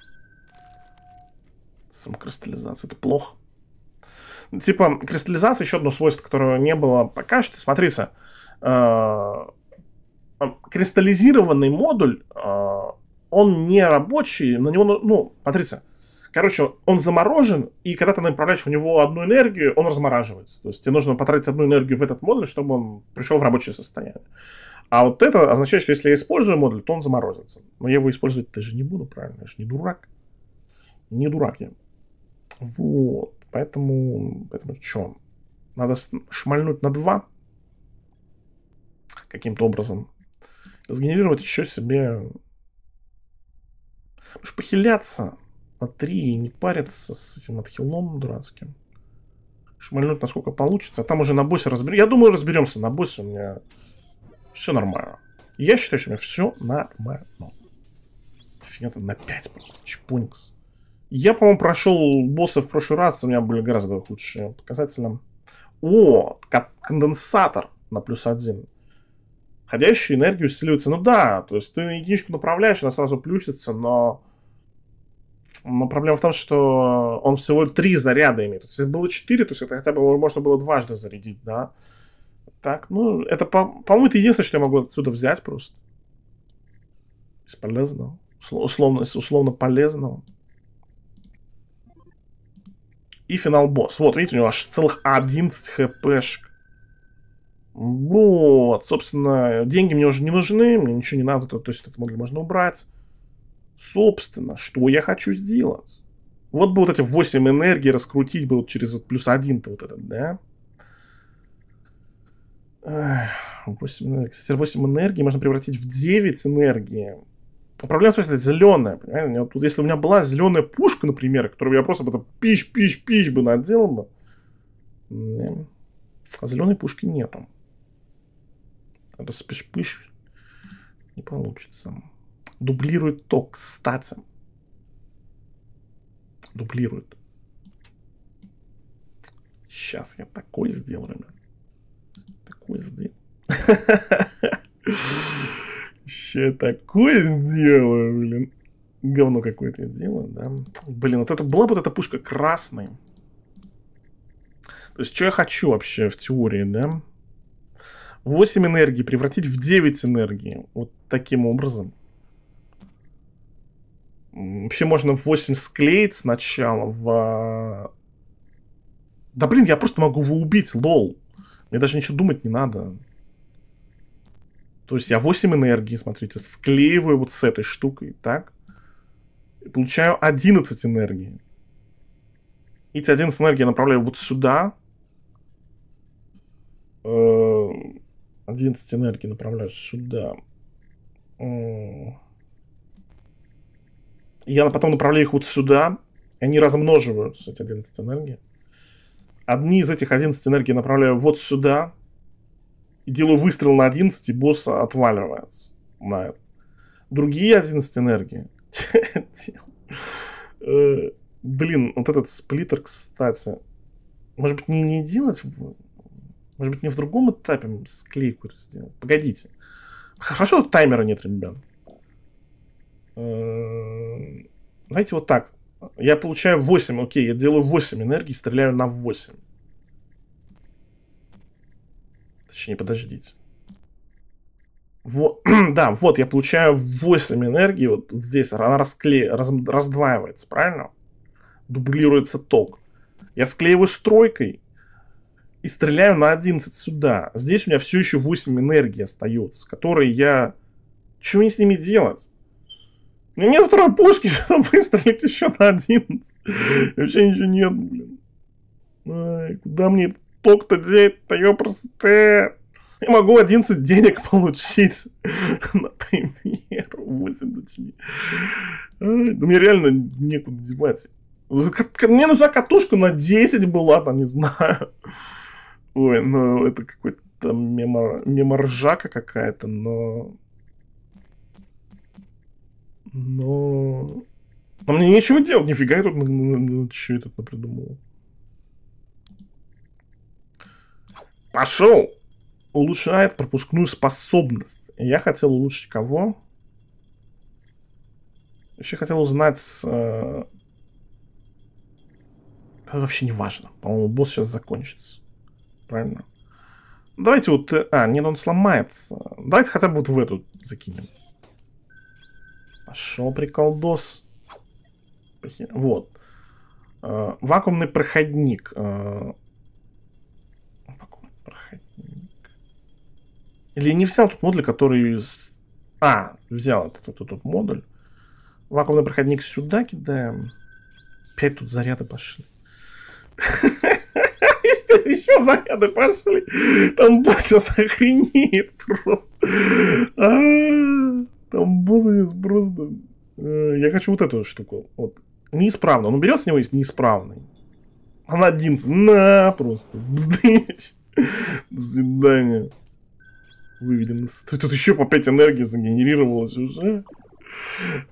Самокристаллизация. Это плохо. Типа, кристаллизация, еще одно свойство, которого не было пока что. Смотрите. Э, а, кристаллизированный модуль, а, он не рабочий. На него, ну, смотрите. Короче, он заморожен, и когда ты направляешь у него одну энергию, он размораживается. То есть тебе нужно потратить одну энергию в этот модуль, чтобы он пришел в рабочее состояние. А вот это означает, что если я использую модуль, то он заморозится. Но я его использовать даже не буду, правильно? Я же не дурак. Не дурак я. Вот. Поэтому, поэтому что? Надо шмальнуть на два каким-то образом. Сгенерировать еще себе... Уж похиляться на 3 и не париться с этим отхилом дурацким. Шмальнуть, насколько получится. А там уже на боссе разберемся. Я думаю, разберемся на боссе. У меня все нормально. Я считаю, что у меня все нормально. Офигенно, на 5 просто. Чпоникс. Я, по-моему, прошел босса в прошлый раз. У меня были гораздо худшие показатели. О, конденсатор на плюс один. Ходящая энергия усиливается. Ну да, то есть ты единичку направляешь, она сразу плюсится, но но проблема в том, что он всего три заряда имеет. То есть, было четыре, то есть это хотя бы можно было дважды зарядить, да. Так, ну, это, по- моему это единственное, что я могу отсюда взять просто. Из полезного. Условно, условно полезного. И финал босс. Вот, видите, у него аж целых 11 хпшек. Вот, собственно, деньги мне уже не нужны, мне ничего не надо, то, то есть это могли, можно убрать собственно, что я хочу сделать. Вот бы вот эти 8 энергий раскрутить бы вот через вот плюс один-то вот этот, да? 8 энергии. 8 энергии можно превратить в 9 энергии. Проблема в том, что это зеленая, понимаете? Вот если у меня была зеленая пушка, например, которую я просто бы там пищ-пищ-пищ бы наделал бы. Да. А зеленой пушки нету. Распиш-пыш не получится. Дублирует то, кстати. Дублирует. Сейчас я такой сделаю, ребят. Такой сделаю. Сейчас я такое сделаю, блин. Говно какое-то я делаю, да. Блин, вот это была бы вот эта пушка красной. То есть, что я хочу вообще в теории, да? 8 энергии превратить в 9 энергии. Вот таким образом. Вообще можно 8 склеить сначала в... Э, да блин, я просто могу его убить, лол. Мне даже ничего думать не надо. То есть я 8 энергии, смотрите, склеиваю вот с этой штукой, так? И получаю 11 энергии. Эти 11 энергии направляю вот сюда. 11 э, энергии направляю сюда. Я потом направляю их вот сюда, и они размноживаются, эти 11 энергий. Одни из этих 11 энергий направляю вот сюда, и делаю выстрел на 11, и босс отваливается на это. Другие 11 энергии. Э, блин, вот этот сплиттер, кстати. Может быть, не, не делать? Может быть, не в другом этапе склейку сделать? Погодите. Хорошо, таймера нет, ребят. Эм, знаете, вот так. Я получаю 8, окей, я делаю 8 энергии, стреляю на 8. Точнее, подождите. Вот, да, вот я получаю 8 энергии, вот здесь она раскле... раз... раздваивается, правильно? Дублируется ток. Я склеиваю стройкой и стреляю на 11 сюда. Здесь у меня все еще 8 энергии остается, которые я... Что мне с ними делать? Ну нет второй пушки, что выстрелить еще на 11. Вообще ничего нет, блин. Ай, куда мне ток-то деть-то, ёпросте. Я могу 11 денег получить, например, 8 точнее. Ай, да мне реально некуда девать. Мне нужна катушка на 10 была, там, не знаю. Ой, ну это какой-то мемор... меморжака какая-то, но но... а мне нечего делать, нифига я тут что этот напридумывал. Пошел! Улучшает пропускную способность. Я хотел улучшить кого? Еще хотел узнать... Э... Это вообще не важно. По-моему, босс сейчас закончится. Правильно? Давайте вот... Э, а, нет, он сломается. Давайте хотя бы вот в эту закинем. Шел приколдос. Вот. Э, вакуумный проходник. Э, вакуумный проходник. Или не взял тот модуль, который... А, взял этот, этот, этот модуль. Вакуумный проходник сюда кидаем. Опять тут заряды пошли. Еще заряды пошли. Там босс охренеет просто. А. Там босс просто... Э, я хочу вот эту штуку. Вот. Неисправно. Он уберет с него, есть неисправный. Он один. На, просто. Бздыщ. До свидания. Выведен Тут еще по 5 энергии загенерировалось уже.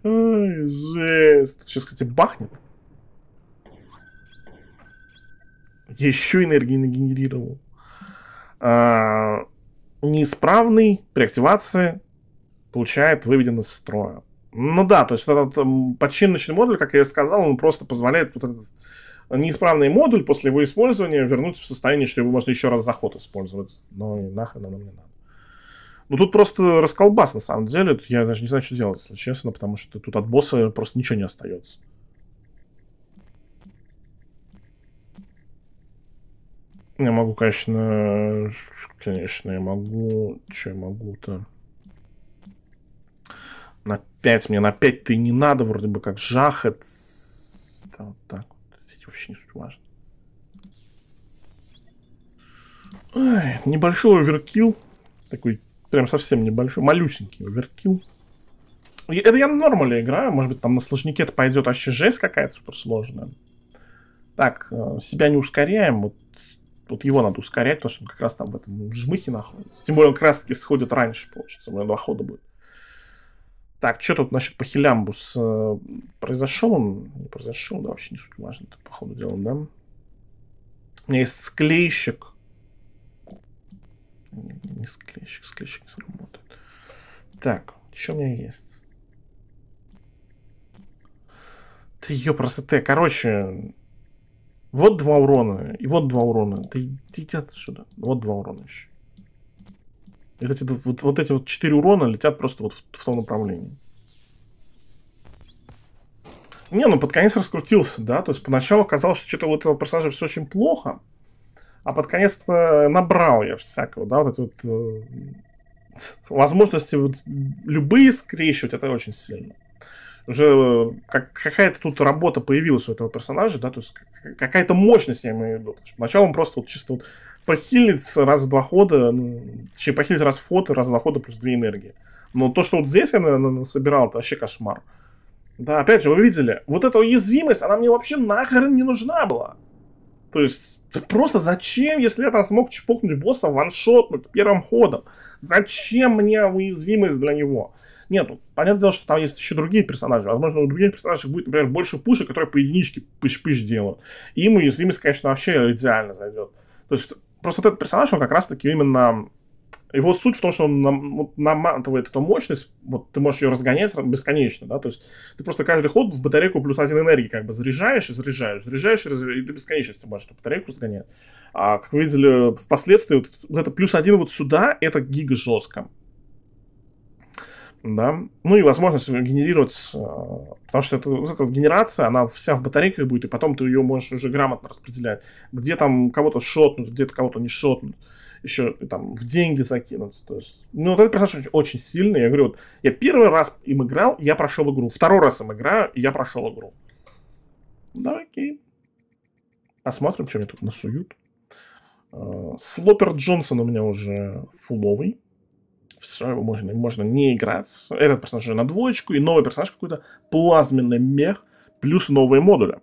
Ай, жесть. Тут сейчас, кстати, бахнет. еще энергии нагенерировал. А, неисправный при активации получает выведен из строя. Ну да, то есть этот эм, подчиночный модуль, как я и сказал, он просто позволяет вот этот неисправный модуль после его использования вернуть в состояние, что его можно еще раз заход использовать. Но и нахрен оно мне надо. Ну тут просто расколбас, на самом деле. я даже не знаю, что делать, если честно, потому что тут от босса просто ничего не остается. Я могу, конечно... Конечно, я могу... Что я могу-то... 5, мне на 5 ты не надо, вроде бы как жахет. Да, вот так вот. Это вообще не суть важно. Ой, небольшой оверкил. Такой прям совсем небольшой. Малюсенький оверкил. это я на нормале играю. Может быть, там на сложнике это пойдет вообще жесть какая-то суперсложная. Так, э, себя не ускоряем. Вот, вот его надо ускорять, потому что он как раз там в этом жмыхе находится. Тем более он как раз таки сходит раньше, получится. У него два хода будет. Так, что тут насчет Пахилямбус? Э, произошел он? Не произошел, да, вообще не суть важно, по ходу дела, да? У меня есть склейщик. Не, не склейщик, склейщик не сработает. Так, что у меня есть? Ты ее просто, ты, Короче, вот два урона, и вот два урона. Ты, ты иди отсюда. Вот два урона еще. И эти, типа вот, вот эти вот 4 урона летят просто вот в, в том направлении. Не, ну под конец раскрутился, да. То есть поначалу казалось, что что-то у этого персонажа все очень плохо. А под конец набрал я всякого, да, вот эти вот э, возможности вот любые скрещивать, это очень сильно уже э, как, какая-то тут работа появилась у этого персонажа, да, то есть какая-то мощность, я имею в виду. Сначала он просто вот чисто вот похилец раз в два хода, ну, точнее, похилец раз в ход раз в два хода плюс две энергии. Но то, что вот здесь я наверное, собирал, это вообще кошмар. Да, опять же, вы видели, вот эта уязвимость, она мне вообще нахрен не нужна была. То есть, просто зачем, если я там смог чпокнуть босса ваншотнуть первым ходом? Зачем мне уязвимость для него? нету. Ну, понятное дело, что там есть еще другие персонажи. Возможно, у других персонажей будет, например, больше пушек, которые по единичке пыш-пыш делают. И ему уязвимость, конечно, вообще идеально зайдет. То есть просто вот этот персонаж, он как раз-таки именно... Его суть в том, что он нам, вот, наматывает эту мощность, вот ты можешь ее разгонять бесконечно, да, то есть ты просто каждый ход в батарейку плюс один энергии как бы заряжаешь и заряжаешь, заряжаешь и, заряжаешь, и до бесконечности можешь эту батарейку разгонять. А как вы видели впоследствии, вот, вот это плюс один вот сюда, это гига жестко да, ну и возможность генерировать, э, потому что это, вот эта генерация, она вся в батарейках будет, и потом ты ее можешь уже грамотно распределять, где там кого-то шотнуть, где-то кого-то не шотнуть, еще там в деньги закинуть, то есть, ну вот этот персонаж очень, очень сильный, я говорю, вот, я первый раз им играл, я прошел игру, второй раз им играю, и я прошел игру. Да, окей. Посмотрим, что мне тут насуют. Э, Слопер Джонсон у меня уже фуловый все, его можно, можно не играть. Этот персонаж уже на двоечку, и новый персонаж какой-то плазменный мех, плюс новые модули.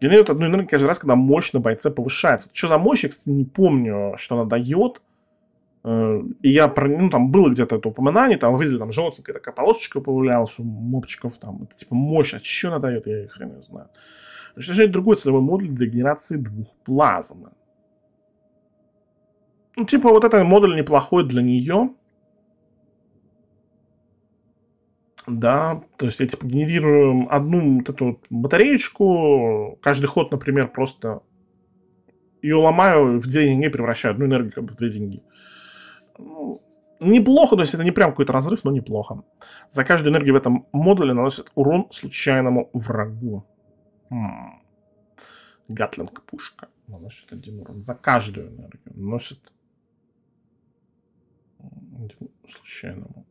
Генерирует одну энергию каждый раз, когда мощь на бойце повышается. Что за мощь, я, кстати, не помню, что она дает. Э, и я про, ну, там было где-то это упоминание, там выделили, там желтенькая такая полосочка появлялась у мопчиков, там, это типа мощь, а что она дает, я хрен не знаю. Уничтожение другой целевой модуль для генерации двух плазмы. Ну, типа, вот этот модуль неплохой для нее. да, то есть я типа генерирую одну вот эту вот батареечку, каждый ход, например, просто ее ломаю, в две деньги превращаю, одну энергию как в две деньги. Ну, неплохо, то есть это не прям какой-то разрыв, но неплохо. За каждую энергию в этом модуле наносит урон случайному врагу. Хм. Гатлинг пушка наносит один урон. За каждую энергию наносит случайному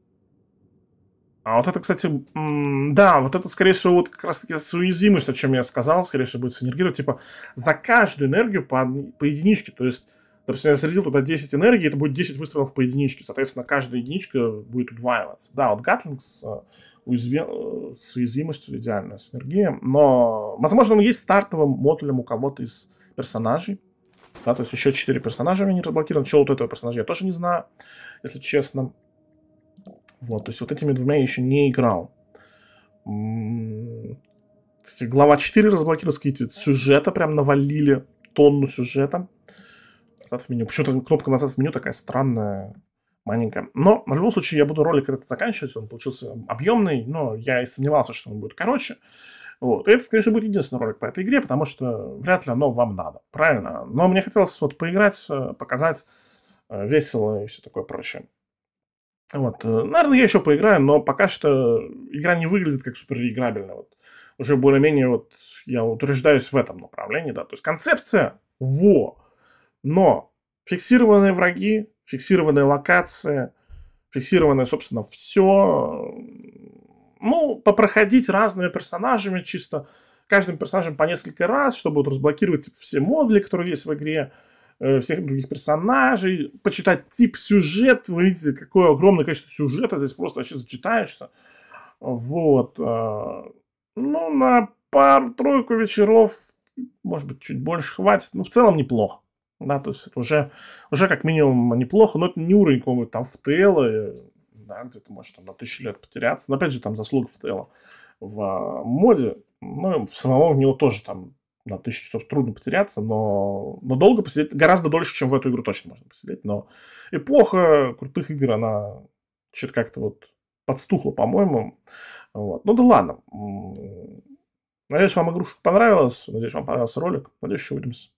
а вот это, кстати, да, вот это, скорее всего, вот как раз таки с уязвимостью, о чем я сказал, скорее всего, будет синергировать, типа, за каждую энергию по, по единичке, то есть Допустим, я зарядил туда 10 энергии, это будет 10 выстрелов по единичке. Соответственно, каждая единичка будет удваиваться. Да, вот Гатлинг с, э, уязве... Э, с уязвимостью идеальная синергия. Но, возможно, он есть стартовым модулем у кого-то из персонажей. Да, то есть еще 4 персонажа у меня не разблокированы. Чего вот этого персонажа я тоже не знаю, если честно. Вот, то есть вот этими двумя я еще не играл. Кстати, глава 4 разблокировалась, какие сюжета прям навалили, тонну сюжета. Назад в меню. Почему-то кнопка назад в меню такая странная, маленькая. Но, в любом случае, я буду ролик этот заканчивать, он получился объемный, но я и сомневался, что он будет короче. Вот. И это, скорее всего, будет единственный ролик по этой игре, потому что вряд ли оно вам надо, правильно? Но мне хотелось вот поиграть, э, показать э, весело и все такое прочее. Вот. Э, наверное, я еще поиграю, но пока что игра не выглядит как супериграбельная. Вот. Уже более-менее вот я утверждаюсь в этом направлении, да. То есть концепция – во, но фиксированные враги, фиксированные локации, фиксированное, собственно, все. Ну, попроходить разными персонажами чисто, каждым персонажем по несколько раз, чтобы вот разблокировать типа, все модули, которые есть в игре – Э, всех других персонажей, почитать тип сюжет, вы видите, какое огромное количество сюжета, здесь просто вообще зачитаешься. Вот. Э, ну, на пару-тройку вечеров, может быть, чуть больше хватит, ну в целом неплохо. Да, то есть это уже, уже как минимум неплохо, но это не уровень какого то там в ФТЛ, э, да, где-то может там на тысячу лет потеряться. Но опять же, там заслуга ФТЛ в моде, ну, самого в него тоже там на тысячу часов трудно потеряться, но, но долго посидеть, гораздо дольше, чем в эту игру точно можно посидеть. Но эпоха крутых игр, она что-то как-то вот подстухла, по-моему. Вот. Ну да ладно. Надеюсь, вам игрушка понравилась. Надеюсь, вам понравился ролик. Надеюсь, еще увидимся.